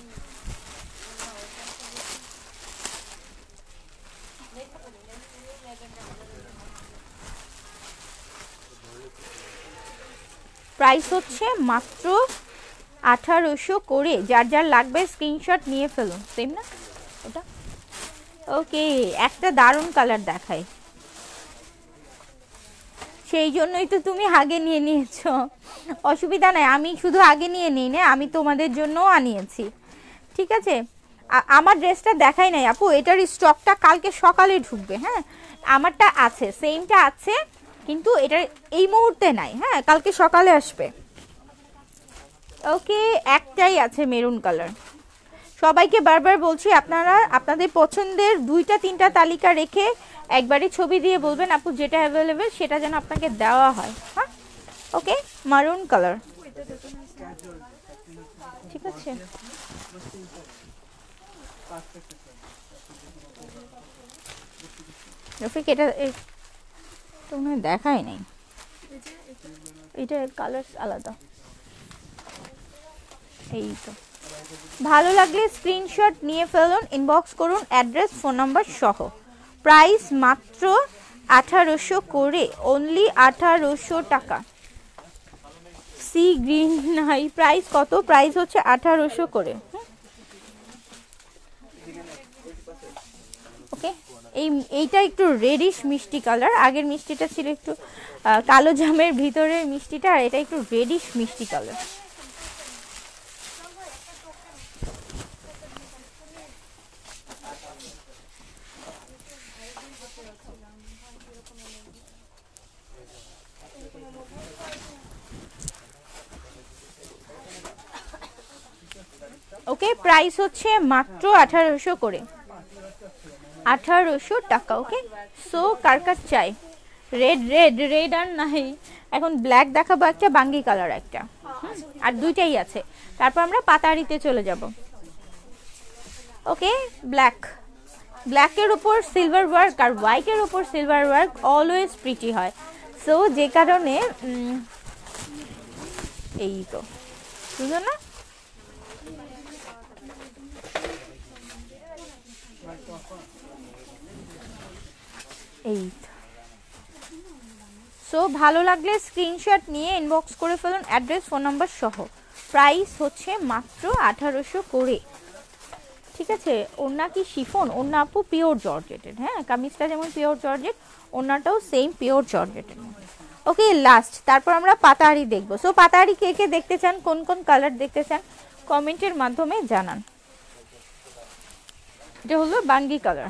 প্রাইস হচ্ছে মাত্র আঠারোশো করে যার যার লাগবে স্ক্রিনশট নিয়ে ফেলুন সেম না ওটা ওকে একটা দারুণ কালার দেখায় সেই জন্যই তো তুমি আগে নিয়ে নিয়েছো অসুবিধা নাই আমি শুধু আগে নিয়ে নিই না আমি তোমাদের জন্যও আনিয়েছি ঠিক আছে আমার ড্রেসটা দেখাই নাই আপু এটার স্টকটা কালকে সকালে ঢুকবে হ্যাঁ আমারটা আছে সেমটা আছে কিন্তু এটার এই মুহূর্তে নাই হ্যাঁ কালকে সকালে আসবে ওকে একটাই আছে মেরুন কালার সবাইকে বারবার বলছি আপনারা আপনাদের পছন্দের দুইটা তিনটা তালিকা রেখে একবারে ছবি দিয়ে বলবেন আপু যেটা অ্যাভেলেবেল সেটা যেন আপনাকে দেওয়া হয় হ্যাঁ ওকে মারুন কালার ঠিক আছে রফিক এটা তোমার দেখাই নাই এটা কালার আলাদা এই তো ভালো লাগলে স্ক্রিনশট নিয়ে ফেলুন ইনবক্স করুন অ্যাড্রেস ফোন নাম্বার সহ প্রাইস মাত্র আঠারোশো করে অনলি আঠারোশো টাকা সি গ্রিন নাই প্রাইস কত প্রাইস হচ্ছে আঠারোশো করে ওকে এই এইটা একটু রেডিশ মিষ্টি কালার আগের মিষ্টিটা ছিল একটু কালো জামের ভিতরের মিষ্টিটা আর এটা একটু রেডিশ মিষ্টি কালার ওকে প্রাইস হচ্ছে মাত্র আঠারোশো করে আঠারোশো টাকা ওকে সো কার কার চাই রেড রেড রেড আর নাই এখন ব্ল্যাক দেখাবো একটা বাঙ্গি কালার একটা আর দুইটাই আছে তারপর আমরা পাতারিতে চলে যাব ওকে ব্ল্যাক ব্ল্যাকের ওপর সিলভার ওয়ার্ক আর হোয়াইটের ওপর সিলভার ওয়ার্ক অলওয়েজ প্রিটি হয় সো যে কারণে এই তো বুঝলো না এইট সো ভালো লাগলে স্ক্রিনশট নিয়ে ইনবক্স করে ফেলুন অ্যাড্রেস ফোন নাম্বার সহ প্রাইস হচ্ছে মাত্র আঠারোশো করে ঠিক আছে ওনা কি শিফন ওনা আপু পিওর জর্জেটেড হ্যাঁ কামিজটা যেমন পিওর জর্জেট ওনাটাও সেম পিওর জর্জেটেড ওকে লাস্ট তারপর আমরা পাতাহারি দেখব সো পাতাহারি কে কে দেখতে চান কোন কোন কালার দেখতে চান কমেন্টের মাধ্যমে জানান এটা হলো বাঙ্গি কালার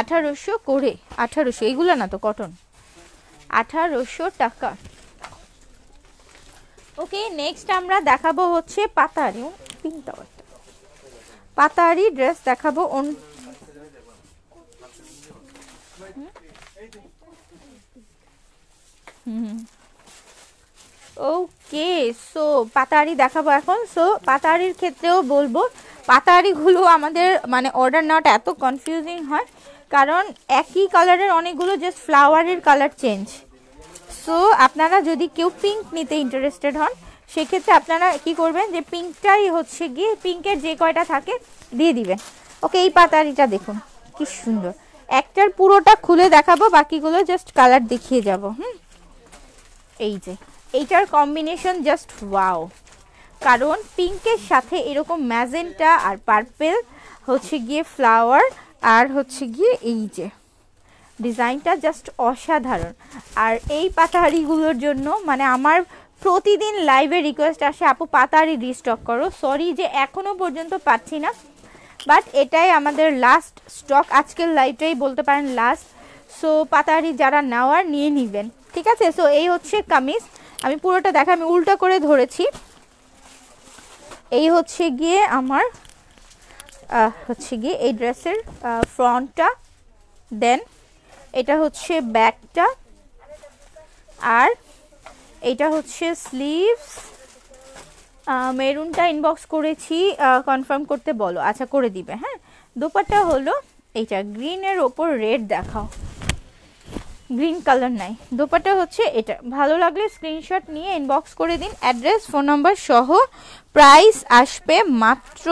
আঠারোশো করে আঠারোশো এগুলো না তো কটন আঠারোশো টাকা ওকে নেক্সট আমরা দেখাবো হচ্ছে পাতারি পিঙ্ক পাতারি ড্রেস দেখাবো অন ওকে সো পাতারি দেখাবো এখন সো পাতারির ক্ষেত্রেও বলবো পাতারিগুলো আমাদের মানে অর্ডার নেওয়াটা এত কনফিউজিং হয় কারণ একই কালারের অনেকগুলো জাস্ট ফ্লাওয়ারের কালার চেঞ্জ সো আপনারা যদি কেউ পিঙ্ক নিতে ইন্টারেস্টেড হন সেক্ষেত্রে আপনারা কি করবেন যে পিঙ্কটাই হচ্ছে গিয়ে পিঙ্কের যে কয়টা থাকে দিয়ে দিবেন ওকে এই পাতারিটা দেখুন কি সুন্দর একটার পুরোটা খুলে দেখাবো বাকিগুলো জাস্ট কালার দেখিয়ে যাব হুম এই যে এইটার কম্বিনেশন জাস্ট ওয়াও কারণ পিঙ্কের সাথে এরকম ম্যাজেন্টা আর পার্পেল হচ্ছে গিয়ে ফ্লাওয়ার আর হচ্ছে গিয়ে এই যে ডিজাইনটা জাস্ট অসাধারণ আর এই পাতাহারিগুলোর জন্য মানে আমার প্রতিদিন লাইভে রিকোয়েস্ট আসে আপু পাতাহারি রিস্টক করো সরি যে এখনও পর্যন্ত পাচ্ছি না বাট এটাই আমাদের লাস্ট স্টক আজকের লাইভটাই বলতে পারেন লাস্ট সো পাতাহারি যারা নেওয়ার নিয়ে নিবেন ঠিক আছে সো এই হচ্ছে কামিজ আমি পুরোটা দেখা আমি উল্টা করে ধরেছি এই হচ্ছে গিয়ে আমার হচ্ছে গিয়ে এই ড্রেসের ফ্রন্টটা দেন এটা হচ্ছে ব্যাকটা আর এটা হচ্ছে স্লিভস মেরুনটা ইনবক্স করেছি কনফার্ম করতে বলো আচ্ছা করে দিবে হ্যাঁ দোপাটা হলো এইটা গ্রিনের ওপর রেড দেখাও গ্রিন কালার নাই দোপাটা হচ্ছে এটা ভালো লাগলে স্ক্রিনশট নিয়ে ইনবক্স করে দিন অ্যাড্রেস ফোন নম্বর সহ প্রাইস আসবে মাত্র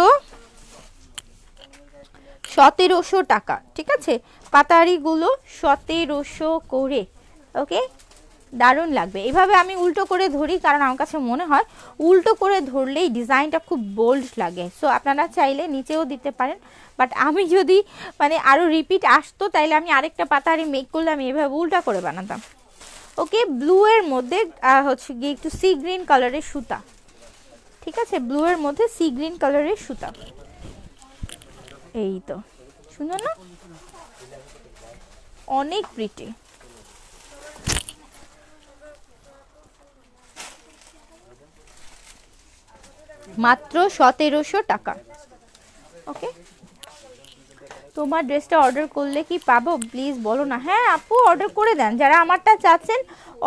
সতেরোশো টাকা ঠিক আছে পাতাড়িগুলো সতেরোশো করে ওকে দারুণ লাগবে এভাবে আমি উল্টো করে ধরি কারণ আমার কাছে মনে হয় উল্টো করে ধরলেই ডিজাইনটা খুব বোল্ড লাগে সো আপনারা চাইলে নিচেও দিতে পারেন বাট আমি যদি মানে আরও রিপিট আসতো তাইলে আমি আরেকটা পাতারি মেক করলে আমি এভাবে উল্টা করে বানাতাম ওকে ব্লুয়ের মধ্যে হচ্ছে গিয়ে একটু সি গ্রিন কালারের সুতা ঠিক আছে ব্লুয়ের মধ্যে সি গ্রিন কালারের সুতা এই তো সুন্দর না অনেক প্রিটি মাত্র সতেরোশো টাকা ওকে তোমার ড্রেসটা অর্ডার করলে কি পাবো প্লিজ বলো না হ্যাঁ আপু অর্ডার করে দেন যারা আমারটা চাচ্ছেন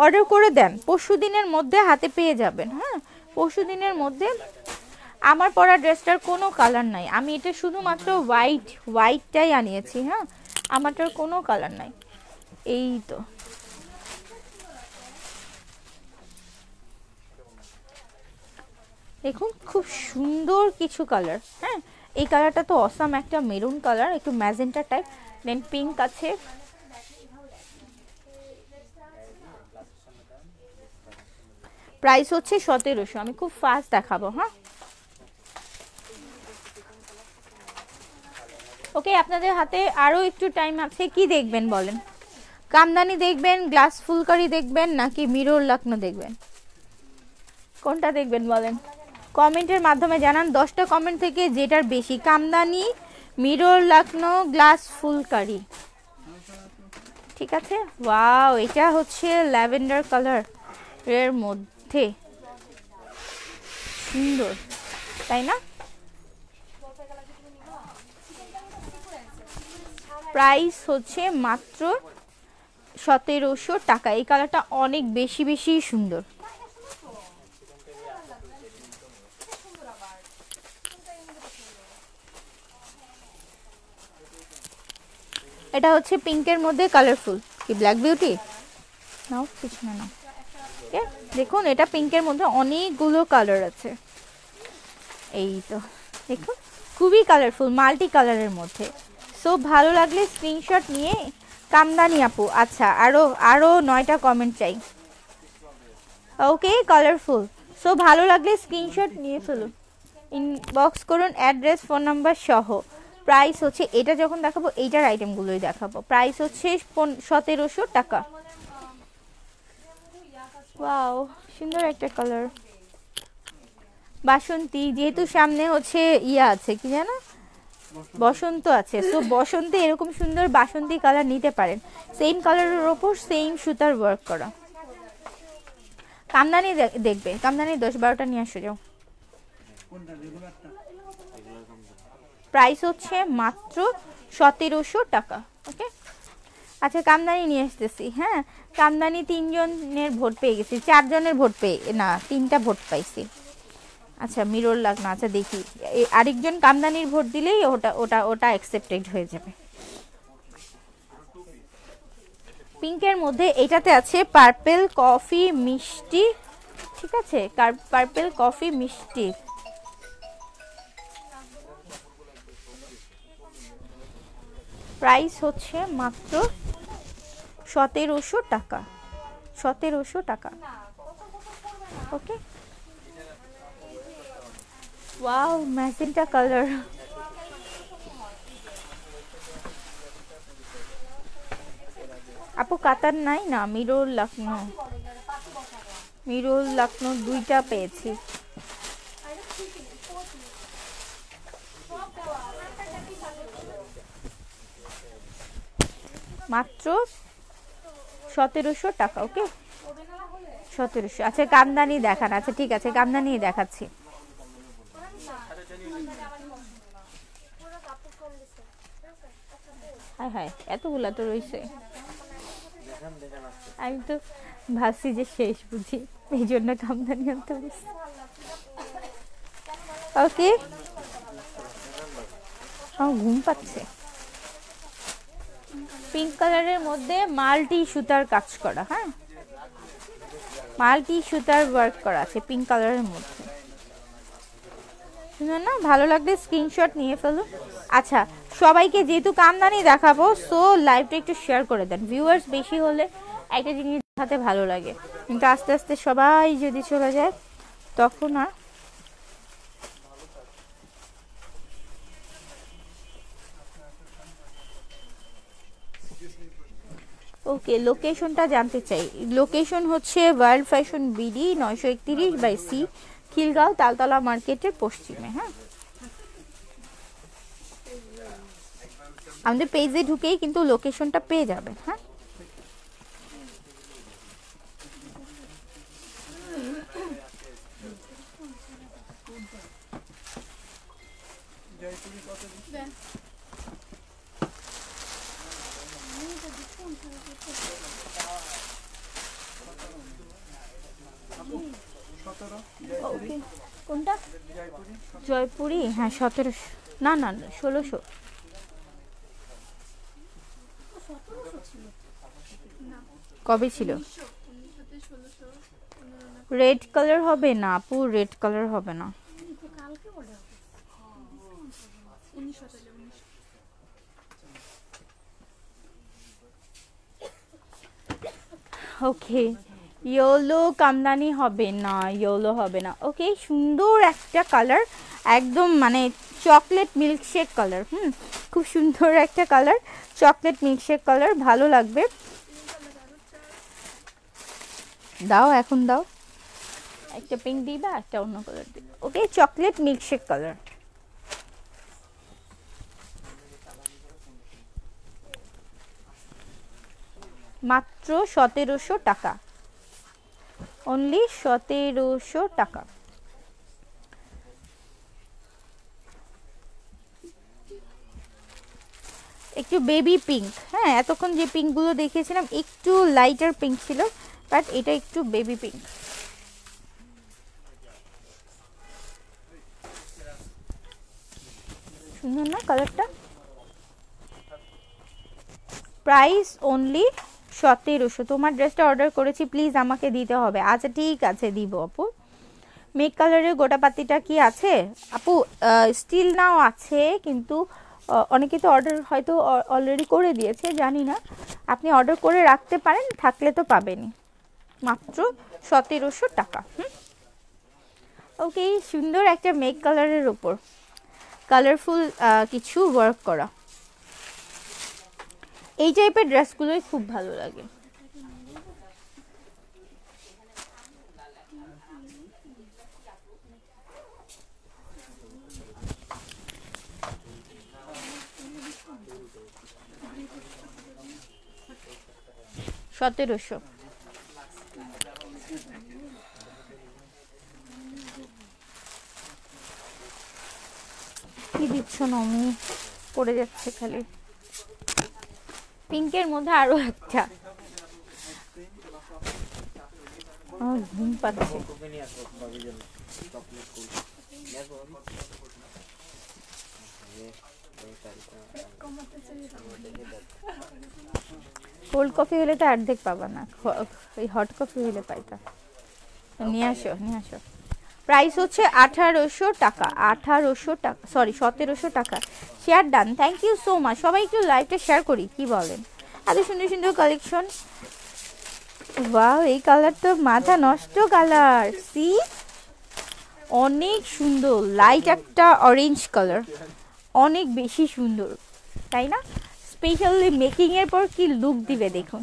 অর্ডার করে দেন পরশু দিনের মধ্যে হাতে পেয়ে যাবেন হ্যাঁ পরশু দিনের মধ্যে আমার পরা ড্রেসটার কোনো কালার নাই আমি এটা শুধুমাত্র হোয়াইট হোয়াইটটাই আনিয়েছি হ্যাঁ আমারটার কোনো কালার নাই এই তো দেখুন খুব সুন্দর কিছু কালার হ্যাঁ এই কালারটা তো অসাম একটা মেরুন কালার একটু ম্যাজেন্টা টাইপ দেন পিঙ্ক আছে প্রাইস হচ্ছে সতেরোশো আমি খুব ফাস্ট দেখাবো হ্যাঁ ওকে আপনাদের হাতে আরও একটু টাইম আছে কি দেখবেন বলেন কামদানি দেখবেন গ্লাস ফুলকারি দেখবেন নাকি মিরর লগ্ন দেখবেন কোনটা দেখবেন বলেন কমেন্টের মাধ্যমে জানান দশটা কমেন্ট থেকে যেটার বেশি কামদানি মিরর লগ্ন গ্লাস ফুলকারি ঠিক আছে ওয়াও এটা হচ্ছে ল্যাভেন্ডার কালার এর মধ্যে সুন্দর তাই না প্রাইস হচ্ছে মাত্র সতেরোশো টাকা এই কালারটা অনেক বেশি বেশি সুন্দর এটা হচ্ছে পিঙ্কের মধ্যে কালারফুল কি ব্ল্যাক বিউটি নাও পিছনে নাও দেখুন এটা পিঙ্কের মধ্যে অনেকগুলো কালার আছে এই তো দেখুন খুবই কালারফুল মাল্টি কালারের মধ্যে সো ভালো লাগলে স্ক্রিনশট নিয়ে কামদানি আপু আচ্ছা আরও আরও নয়টা কমেন্ট চাই ওকে কালারফুল সো ভালো লাগলে স্ক্রিনশট নিয়ে ফেলুন ইনবক্স করুন অ্যাড্রেস ফোন নাম্বার সহ প্রাইস হচ্ছে এটা যখন দেখাবো এইটার আইটেমগুলোই দেখাবো প্রাইস হচ্ছে সতেরোশো টাকা ওয়াও সুন্দর একটা কালার বাসন্তী যেহেতু সামনে হচ্ছে ইয়া আছে কি জানো বসন্ত আছে তো বসন্তে এরকম সুন্দর বাসন্তী কালার নিতে পারেন সেম কালারের ওপর সেম সুতার ওয়ার্ক করা কামদানি দেখবে কামদানি দশ বারোটা নিয়ে আসো যাও প্রাইস হচ্ছে মাত্র সতেরোশো টাকা ওকে আচ্ছা কামদানি নিয়ে আসতেছি হ্যাঁ কামদানি তিনজনের ভোট পেয়ে গেছি চারজনের ভোট পেয়ে না তিনটা ভোট পাইছি আচ্ছা মিরর লাগানো আচ্ছা দেখি আরেকজন কামদানির ভোট দিলেই ওটা ওটা ওটা অ্যাকসেপ্টেড হয়ে যাবে পিঙ্কের মধ্যে এটাতে আছে পার্পেল কফি মিষ্টি ঠিক আছে পার্পেল কফি মিষ্টি প্রাইস হচ্ছে মাত্র সতেরোশো টাকা সতেরোশো টাকা ওকে ওয়াও ম্যাসেন্টা কালার আপু কাতার নাই না মিরুল লখনৌ মিরুল লখনৌ দুইটা পেয়েছি মাত্র সতেরোশো টাকা ওকে সতেরোশো আচ্ছা গামদানি দেখান আচ্ছা ঠিক আছে গামদানি দেখাচ্ছি হ্যাঁ হ্যাঁ এতগুলা তো রয়েছে আমি তো ভাবছি যে শেষ বুঝি এই জন্য কামদানি আনতে পারছি ওকে আমার ঘুম পাচ্ছে পিঙ্ক কালারের মধ্যে মাল্টি সুতার কাজ করা হ্যাঁ মাল্টি সুতার ওয়ার্ক করা আছে পিঙ্ক কালারের মধ্যে না ভালো লাগলে স্ক্রিনশট নিয়ে ফেলুন আচ্ছা সবাইকে যেহেতু কামদানি দেখাবো সো লাইভটা একটু শেয়ার করে দেন ভিউয়ার্স বেশি হলে একটা জিনিস দেখাতে ভালো লাগে কিন্তু আস্তে আস্তে সবাই যদি চলে যায় তখন আর ওকে লোকেশনটা জানতে চাই লোকেশন হচ্ছে ওয়ার্ল্ড ফ্যাশন বিডি নয়শো একত্রিশ বাই সি খিলগাঁও তালতলা মার্কেটের পশ্চিমে হ্যাঁ আমাদের পেজে ঢুকেই কিন্তু লোকেশনটা পেয়ে যাবে হ্যাঁ কোনটা জয়পুরি হ্যাঁ সতেরোশো না না ষোলোশো কবে ছিল রেড কালার হবে না আপু রেড কালার হবে না ওকে ইয়েলো কামদানি হবে না ইয়েলো হবে না ওকে সুন্দর একটা কালার একদম মানে চকলেট মিল্কশেক কালার হুম খুব সুন্দর একটা কালার চকলেট মিল্কশেক কালার ভালো লাগবে দাও এখন দাও একটা পিঙ্ক বা একটা অন্য কালার দিই ওকে চকলেট মিল্কশেক কালার মাত্র সতেরোশো টাকা অনলি সতেরোশো টাকা একটু বেবি পিঙ্ক হ্যাঁ এতক্ষণ যে পিঙ্কগুলো দেখিয়েছিলাম একটু লাইটার পিঙ্ক ছিল বাট এটা একটু বেবি পিঙ্ক সুন্দর না কালারটা প্রাইস অনলি সতেরোশো তোমার ড্রেসটা অর্ডার করেছি প্লিজ আমাকে দিতে হবে আচ্ছা ঠিক আছে দিব আপু মেঘ কালারের গোটা পাতিটা কি আছে আপু স্টিল নাও আছে কিন্তু অনেকে তো অর্ডার হয়তো অলরেডি করে দিয়েছে জানি না আপনি অর্ডার করে রাখতে পারেন থাকলে তো পাবেনি মাত্র সতেরোশো টাকা হুম ওকে সুন্দর একটা মেঘ কালারের ওপর কালারফুল কিছু ওয়ার্ক করা এই টাইপের ড্রেসগুলোই খুব ভালো লাগে সতেরোশো কি দিচ্ছ নমি পড়ে যাচ্ছে খালি পিঙ্কের মধ্যে আরও একটা ঘুম পাচ্ছে কোল্ড কফি হলে তো অর্ধেক পাবা না ওই হট কফি হলে পাইতা নিয়ে আসো নিয়ে আসো প্রাইস হচ্ছে আঠারোশো টাকা আঠারোশো টাকা সরি সতেরোশো টাকা share done thank you so much সবাই একটু লাইভটা শেয়ার করি কি বলেন এত সুন্দর সুন্দর কালেকশন বাহ এই কালার তো মাথা নষ্ট কালার সি অনেক সুন্দর লাইট একটা অরেঞ্জ কালার অনেক বেশি সুন্দর তাই না স্পেশালি মেকিংয়ের পর কি লুক দিবে দেখুন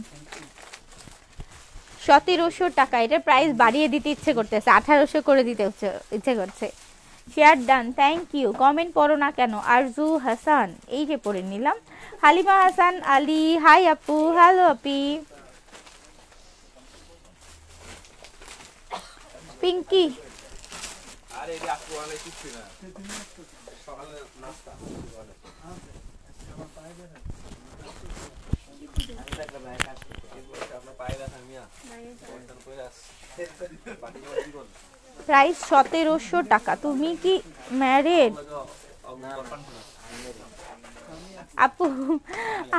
সতেরোশো টাকা এটার প্রাইস বাড়িয়ে দিতে ইচ্ছে করতেছে আঠারোশো করে দিতে ইচ্ছে করছে share done thank you comment পড়ো না কেন আরজু হাসান এই যে পড়ে নিলাম হালিমা হাসান আলী হাই আপু হ্যালো আপি পিঙ্কি আরে আপু প্রাইস সতেরোশো টাকা তুমি কি ম্যারেড আপু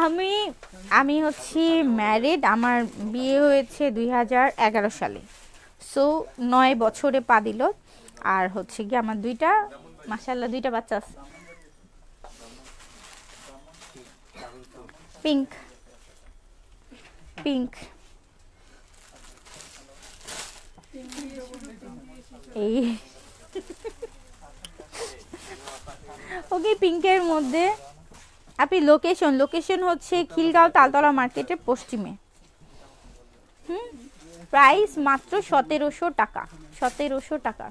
আমি আমি হচ্ছি ম্যারিড আমার বিয়ে হয়েছে দুই সালে সো নয় বছরে পা দিল আর হচ্ছে কি আমার দুইটা মাসাল্লাহ দুইটা বাচ্চা আছে পিঙ্ক পিঙ্ক এই ওকে পিঙ্কের মধ্যে আপনি লোকেশন লোকেশন হচ্ছে খিলগাঁও তালতলা মার্কেটের পশ্চিমে হুম প্রাইস মাত্র সতেরোশো টাকা সতেরোশো টাকা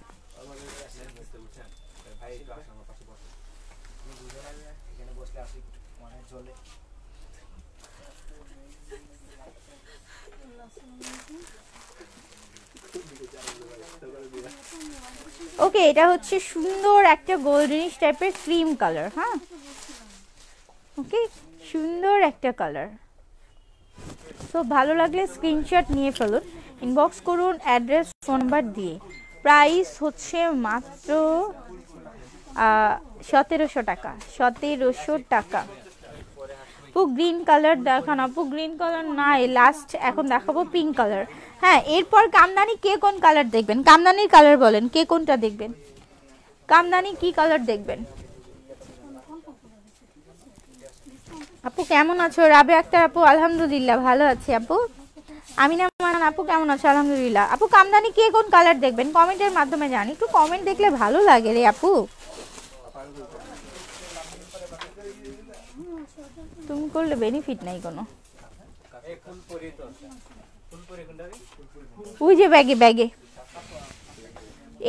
ওকে এটা হচ্ছে সুন্দর একটা গোল্ডেনিশ টাইপের ক্রিম কালার হ্যাঁ ওকে সুন্দর একটা কালার তো ভালো লাগলে স্ক্রিনশট নিয়ে ফেলুন ইনবক্স করুন অ্যাড্রেস ফোন নাম্বার দিয়ে প্রাইস হচ্ছে মাত্র সতেরোশো টাকা সতেরোশো টাকা পু গ্রিন কালার দেখান আপু গ্রিন কালার নাই লাস্ট এখন দেখাবো পিঙ্ক কালার হ্যাঁ এরপর কামদানি কে কোন কালার দেখবেন কামদানির কালার বলেন কে কোনটা দেখবেন কামদানি কি কালার দেখবেন আপু কেমন আছো রাবে আক্তার আপু আলহামদুলিল্লাহ ভালো আছি আপু না মানান আপু কেমন আছো আলহামদুলিল্লাহ আপু কামদানি কে কোন কালার দেখবেন কমেন্টের মাধ্যমে জানি একটু কমেন্ট দেখলে ভালো লাগে রে আপু তুমি করলে বেনিফিট নাই কোনো ওই যে ব্যাগে ব্যাগে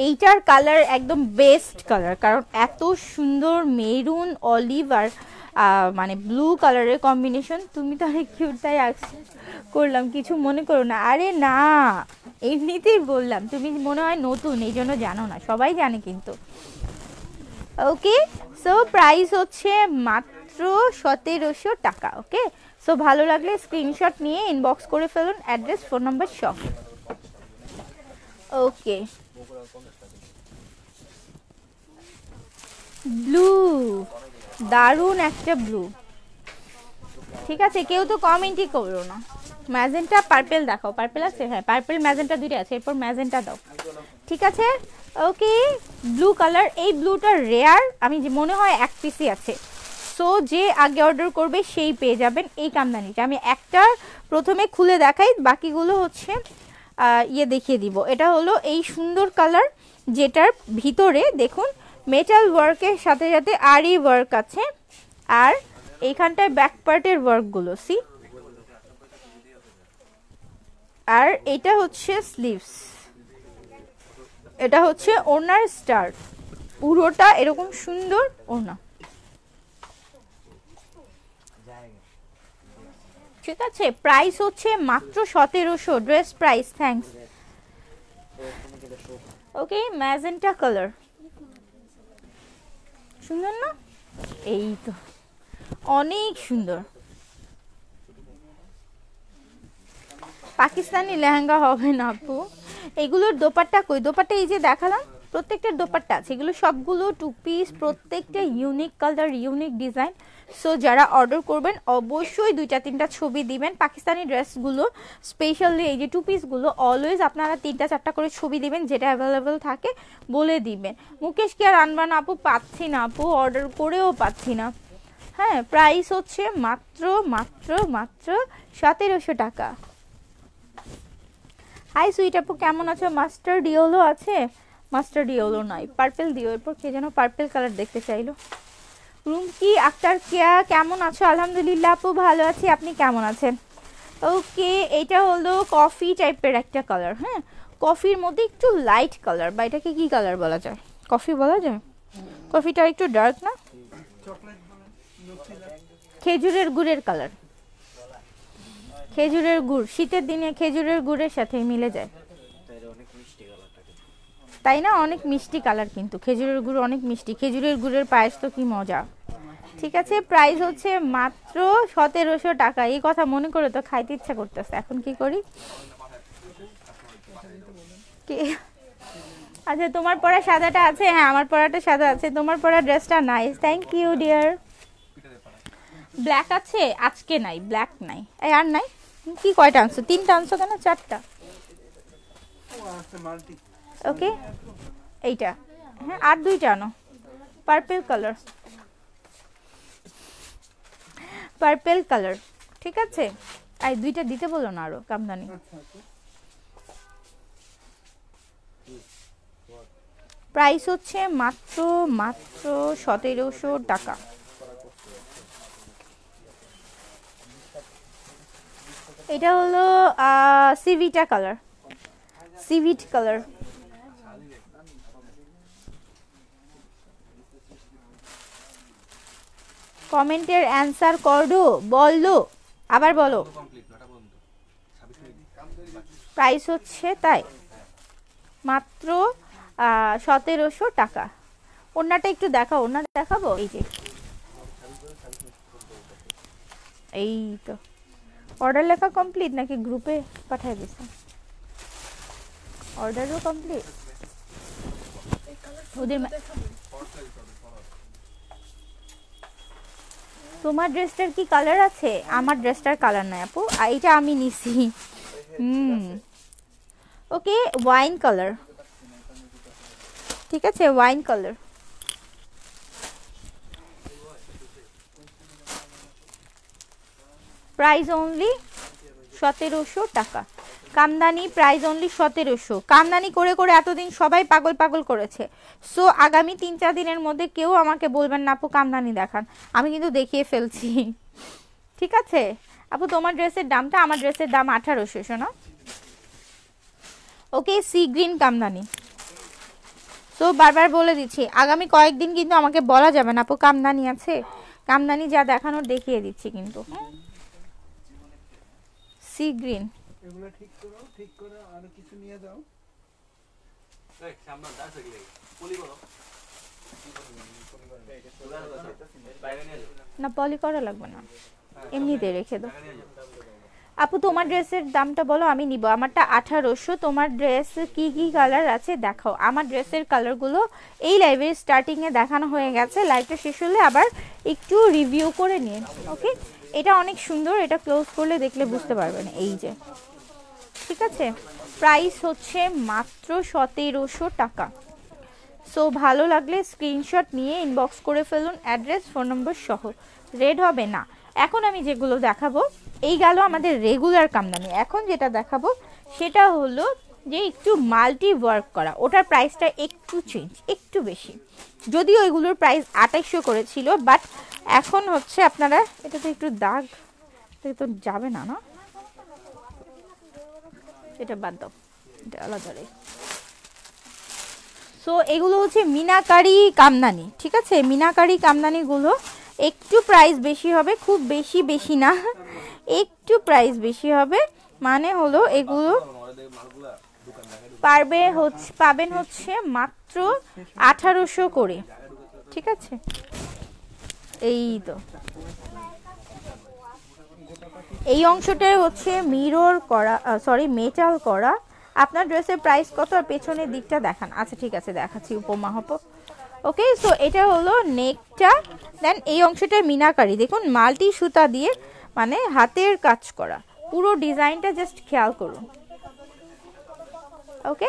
এইটার কালার একদম বেস্ট কালার কারণ এত সুন্দর মেরুন অলিভ আর মানে ব্লু কালারের কম্বিনেশন তুমি তো আরে কিউটাই করলাম কিছু মনে করো না আরে না এমনিতেই বললাম তুমি মনে হয় নতুন এই জন্য জানো না সবাই জানে কিন্তু ওকে সো প্রাইস হচ্ছে মাত্র সতেরোশো টাকা ওকে সো ভালো লাগলে স্ক্রিনশট নিয়ে ইনবক্স করে ফেলুন অ্যাড্রেস ফোন নাম্বার সব ওকে ব্লু দারুণ একটা ব্লু ঠিক আছে কেউ তো কমেন্টই করো না ম্যাজেন্টা পার্পল দেখাও পার্পেল আছে হ্যাঁ পার্পেল ম্যাজেন্টা দুইটা আছে এরপর ম্যাজেন্টা দাও ঠিক আছে ওকে ব্লু কালার এই ব্লুটা রেয়ার আমি যে মনে হয় এক পিসই আছে সো যে আগে অর্ডার করবে সেই পেয়ে যাবেন এই কামদানিটা আমি একটা প্রথমে খুলে দেখাই বাকিগুলো হচ্ছে ইয়ে দেখিয়ে দিব এটা হলো এই সুন্দর কালার যেটার ভিতরে দেখুন মেটাল ওয়ার্কের সাথে সাথে আরই ওয়ার্ক আছে আর এইখানটায় ব্যাক পার্টের ওয়ার্কগুলো সি আর এটা হচ্ছে স্লিভস এটা হচ্ছে ওনার স্টার পুরোটা এরকম সুন্দর ওনা ঠিক আছে প্রাইস হচ্ছে মাত্র সতেরোশো dress price thanks okay magenta colour সুন্দর না এই তো অনেক সুন্দর পাকিস্তানি লেহেঙ্গা হবে না আপু এগুলোর দোপাট্টা কই দোপাট্টা এই যে দেখালাম প্রত্যেকটা দোপাট্টা আছে এগুলো সবগুলো টু পিস প্রত্যেকটা unique colour unique design so যারা অর্ডার করবেন অবশ্যই দুইটা তিনটা ছবি দিবেন পাকিস্তানি ড্রেসগুলো স্পেশালি এই যে টু পিসগুলো অলওয়েজ আপনারা তিনটা চারটা করে ছবি দিবেন যেটা অ্যাভেলেবেল থাকে বলে দিবেন মুকেশ কি আর আনবান আপু পাচ্ছি না আপু অর্ডার করেও পাচ্ছি না হ্যাঁ প্রাইস হচ্ছে মাত্র মাত্র মাত্র সতেরোশো টাকা হাই সুইট আপু কেমন আছো মাস্টার ডিওলো আছে মাস্টার ডিওলো নাই পার্পেল ডিওর এরপর কে যেন পার্পেল কালার দেখতে চাইলো রুমকি আক্তার কেয়া কেমন আছো আলহামদুলিল্লাহ আপু ভালো আছি আপনি কেমন আছেন ওকে এটা হলো কফি টাইপের একটা কালার হ্যাঁ কফির মধ্যে একটু লাইট কালার বা এটাকে কী কালার বলা যায় কফি বলা যায় কফিটা একটু ডার্ক না খেজুরের গুড়ের কালার খেজুরের গুড় শীতের দিনে খেজুরের গুড়ের সাথে মিলে যায় তাই না অনেক মিষ্টি কালার কিন্তু খেজুরের গুড় অনেক মিষ্টি খেজুরের গুড়ের পায়েস তো কি মজা ঠিক আছে প্রাইস হচ্ছে মাত্র সতেরোশো টাকা এই কথা মনে করে তো খাইতে ইচ্ছা করতেছে এখন কি করি কে আচ্ছা তোমার পড়া সাদাটা আছে হ্যাঁ আমার পরাটা সাদা আছে তোমার পড়া ড্রেসটা nice thank you dear black আছে আজকে নাই ব্ল্যাক নাই আর নাই কি কয়টা আনছো তিনটা আনছো কেন চারটা ওকে এইটা হ্যাঁ আর দুইটা আনো পার্পেল কালার পার্পেল কালার ঠিক আছে আর দুইটা দিতে বলো না আরো কামদানি প্রাইস আচ্ছা, আচ্ছা। হচ্ছে মাত্র মাত্র সতেরোশো টাকা এটা হলো সিভিটা কালার সিভিট কালার কমেন্টের অ্যান্সার করডু বলো আবার বলো প্রাইস হচ্ছে তাই মাত্র সতেরোশো টাকা ওনাটা একটু দেখাও ওনার দেখাবো এই যে এই তো অর্ডার লেখা কমপ্লিট নাকি গ্রুপে পাঠাই দিছে অর্ডারও কমপ্লিট ওদের তোমার ড্রেসটার কি কালার আছে আমার ড্রেসটার কালার নাই আপু এইটা আমি নিছি হুম ওকে ওয়াইন কালার ঠিক আছে ওয়াইন কালার প্রাইস অনলি সতেরোশো টাকা কামদানি প্রাইস অনলি সতেরোশো কামদানি করে করে এতদিন সবাই পাগল পাগল করেছে সো আগামী তিন চার দিনের মধ্যে কেউ আমাকে বলবেন না আপু কামদানি দেখান আমি কিন্তু দেখিয়ে ফেলছি ঠিক আছে আপু তোমার ড্রেসের দামটা আমার ড্রেসের দাম আঠারোশো শোনো ওকে সি গ্রিন কামদানি সো বারবার বলে দিচ্ছি আগামী কয়েকদিন কিন্তু আমাকে বলা যাবে না আপু কামদানি আছে কামদানি যা দেখানোর দেখিয়ে দিচ্ছি কিন্তু সি গ্রিন এগুলো ঠিক করো ঠিক করে আরো কিছু নিয়ে যাও দাস পলি বলো না পলি করা লাগবে না হ্যাঁ, এমনিতে রেখে দাও আপু তোমার ড্রেসের দামটা বলো আমি নিব আমারটা আঠারোশো তোমার ড্রেস কি কি কালার আছে দেখাও আমার ড্রেসের কালারগুলো এই লাইভের স্টার্টিংয়ে দেখানো হয়ে গেছে লাইভটা শেষ হলে আবার একটু রিভিউ করে নিয়ে ওকে এটা অনেক সুন্দর এটা ক্লোজ করলে দেখলে বুঝতে পারবেন এই যে ঠিক আছে প্রাইস হচ্ছে মাত্র সতেরোশো টাকা সো ভালো লাগলে স্ক্রিনশট নিয়ে ইনবক্স করে ফেলুন অ্যাড্রেস ফোন নম্বর সহ রেড হবে না এখন আমি যেগুলো দেখাবো এই গেল আমাদের রেগুলার কামদানি এখন যেটা দেখাবো সেটা হলো যে একটু মাল্টি ওয়ার্ক করা ওটার প্রাইসটা একটু চেঞ্জ একটু বেশি যদি ওইগুলোর প্রাইস আঠাইশো করেছিল বাট এখন হচ্ছে আপনারা এটা তো একটু দাগ এটা তো যাবে না না এটা বাদ দাও এটা আলাদা সো এগুলো হচ্ছে মিনাকারি কামদানি ঠিক আছে মিনাকারি কামদানিগুলো একটু প্রাইস বেশি হবে খুব বেশি বেশি না একটু প্রাইস বেশি হবে মানে হলো এগুলো পারবে হচ্ছে পাবেন হচ্ছে মাত্র আঠারোশো করে ঠিক আছে এই তো এই অংশটা হচ্ছে মিরর করা সরি মেটাল করা আপনার ড্রেসের প্রাইস কত আর পেছনের দিকটা দেখান আচ্ছা ঠিক আছে দেখাচ্ছি উপমা হপ ওকে সো এটা হলো নেকটা দেন এই অংশটা মিনাকারি দেখুন মাল্টি সুতা দিয়ে মানে হাতের কাজ করা পুরো ডিজাইনটা জাস্ট খেয়াল করুন ওকে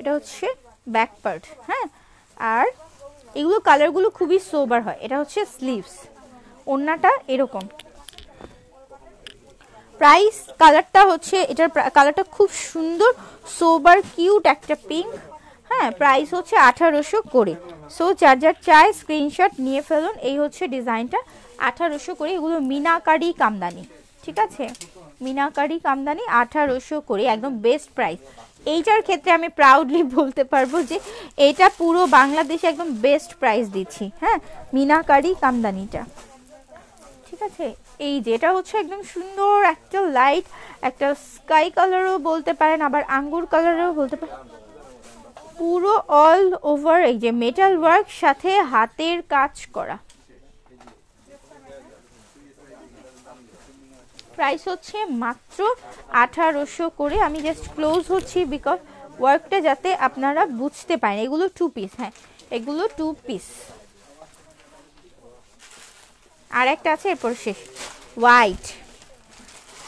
এটা হচ্ছে ব্যাক পার্ট হ্যাঁ আর এগুলো কালারগুলো খুবই সোবার হয় এটা হচ্ছে স্লিভস ওন্নাটা এরকম প্রাইস কালারটা হচ্ছে এটার কালারটা খুব সুন্দর সোবার কিউট একটা পিঙ্ক হ্যাঁ প্রাইস হচ্ছে আঠারোশো করে সো যার যার চাই স্ক্রিনশট নিয়ে ফেলুন এই হচ্ছে ডিজাইনটা আঠারোশো করে এগুলো মিনাকারি কামদানি ঠিক আছে মিনাকারি কামদানি আঠারোশো করে একদম বেস্ট প্রাইস এইটার ক্ষেত্রে আমি প্রাউডলি বলতে পারবো যে এটা পুরো বাংলাদেশে একদম বেস্ট প্রাইস দিচ্ছি হ্যাঁ মিনাকারি কামদানিটা ঠিক আছে এই যেটা হচ্ছে একদম সুন্দর একটা লাইট একটা স্কাই কালারও বলতে পারেন আবার আঙ্গুর কালারও বলতে পারেন পুরো অল ওভার এই যে মেটাল ওয়ার্ক সাথে হাতের কাজ করা প্রাইস হচ্ছে মাত্র আঠারোশো করে আমি জাস্ট ক্লোজ হচ্ছি বিকজ ওয়ার্কটা যাতে আপনারা বুঝতে পারেন এগুলো টু পিস হ্যাঁ এগুলো টু পিস আর একটা আছে এরপর শেষ হোয়াইট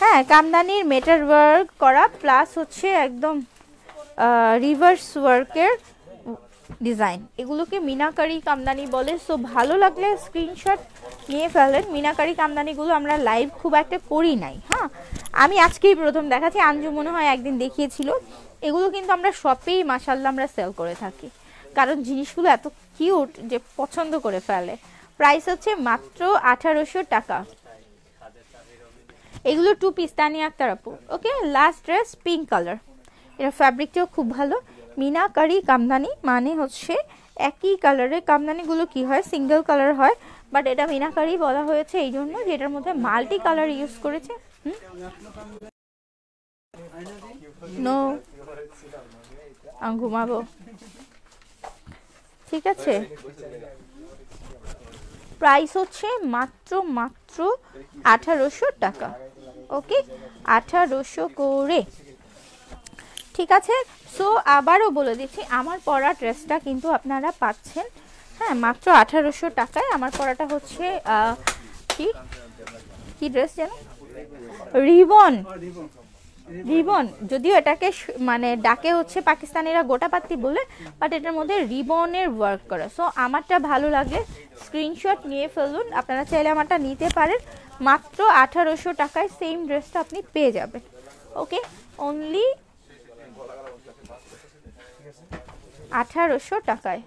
হ্যাঁ কামদানির মেটার ওয়ার্ক করা প্লাস হচ্ছে একদম রিভার্স ওয়ার্কের ডিজাইন এগুলোকে মিনাকারি কামদানি বলে সো ভালো লাগলে স্ক্রিনশট নিয়ে ফেলেন মিনাকারি কামদানিগুলো আমরা লাইভ খুব একটা করি নাই হ্যাঁ আমি আজকেই প্রথম দেখাচ্ছি আঞ্জু মনে হয় একদিন দেখিয়েছিল এগুলো কিন্তু আমরা শপেই মাসাল্লাহ আমরা সেল করে থাকি কারণ জিনিসগুলো এত কিউট যে পছন্দ করে ফেলে প্রাইস হচ্ছে মাত্র আঠারোশো টাকা এগুলো টু পিস তানিয়া আক্তার আপু okay last dress pink colour এরা ফ্যাব্রিকটিও খুব ভালো মিনাকারি কামদানি মানে হচ্ছে একই কালারের কামদানিগুলো কি হয় সিঙ্গেল কালার হয় বাট এটা মিনাকারি বলা হয়েছে এই জন্য যে এটার মধ্যে মাল্টি কালার ইউজ করেছে নো ঘুমাবো ঠিক আছে প্রাইস হচ্ছে মাত্র মাত্র আঠারোশো টাকা ওকে আঠারোশো করে ঠিক আছে সো আবারও বলে দিচ্ছি আমার পরা ড্রেসটা কিন্তু আপনারা পাচ্ছেন হ্যাঁ মাত্র আঠারোশো টাকায় আমার পরাটা হচ্ছে কি কি ড্রেস যেন রিবন রিবন যদিও এটাকে মানে ডাকে হচ্ছে পাকিস্তানিরা পাতি বলে বাট এটার মধ্যে রিবনের ওয়ার্ক করা সো আমারটা ভালো লাগলে স্ক্রিনশট নিয়ে ফেলুন আপনারা চাইলে আমারটা নিতে পারেন মাত্র আঠারোশো টাকায় সেম ড্রেসটা আপনি পেয়ে যাবেন ওকে অনলি আঠারোশো টাকায়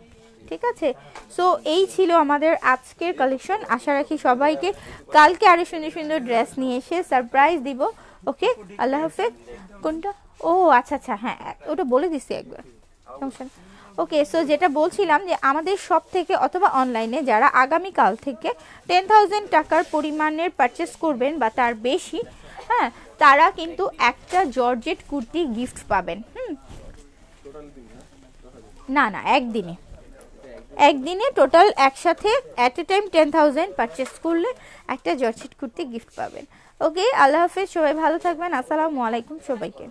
ঠিক আছে সো এই ছিল আমাদের আজকের কালেকশন আশা রাখি সবাইকে কালকে আরও সুন্দর সুন্দর ড্রেস নিয়ে এসে সারপ্রাইজ দিব ওকে আল্লাহ হাফেজ কোনটা ও আচ্ছা আচ্ছা হ্যাঁ ওটা বলে দিছি একবার ওকে সো যেটা বলছিলাম যে আমাদের সব থেকে অথবা অনলাইনে যারা আগামীকাল থেকে টেন থাউজেন্ড টাকার পরিমাণের পারচেস করবেন বা তার বেশি হ্যাঁ তারা কিন্তু একটা জর্জেট কুর্তি গিফট পাবেন হুম না না একদিনে একদিনে টোটাল একসাথে at a time ten thousand purchase করলে একটা জর্জেট কুর্তি গিফট পাবেন ওকে আল্লাহ হাফেজ সবাই ভালো থাকবেন আসসালামু আলাইকুম সবাইকে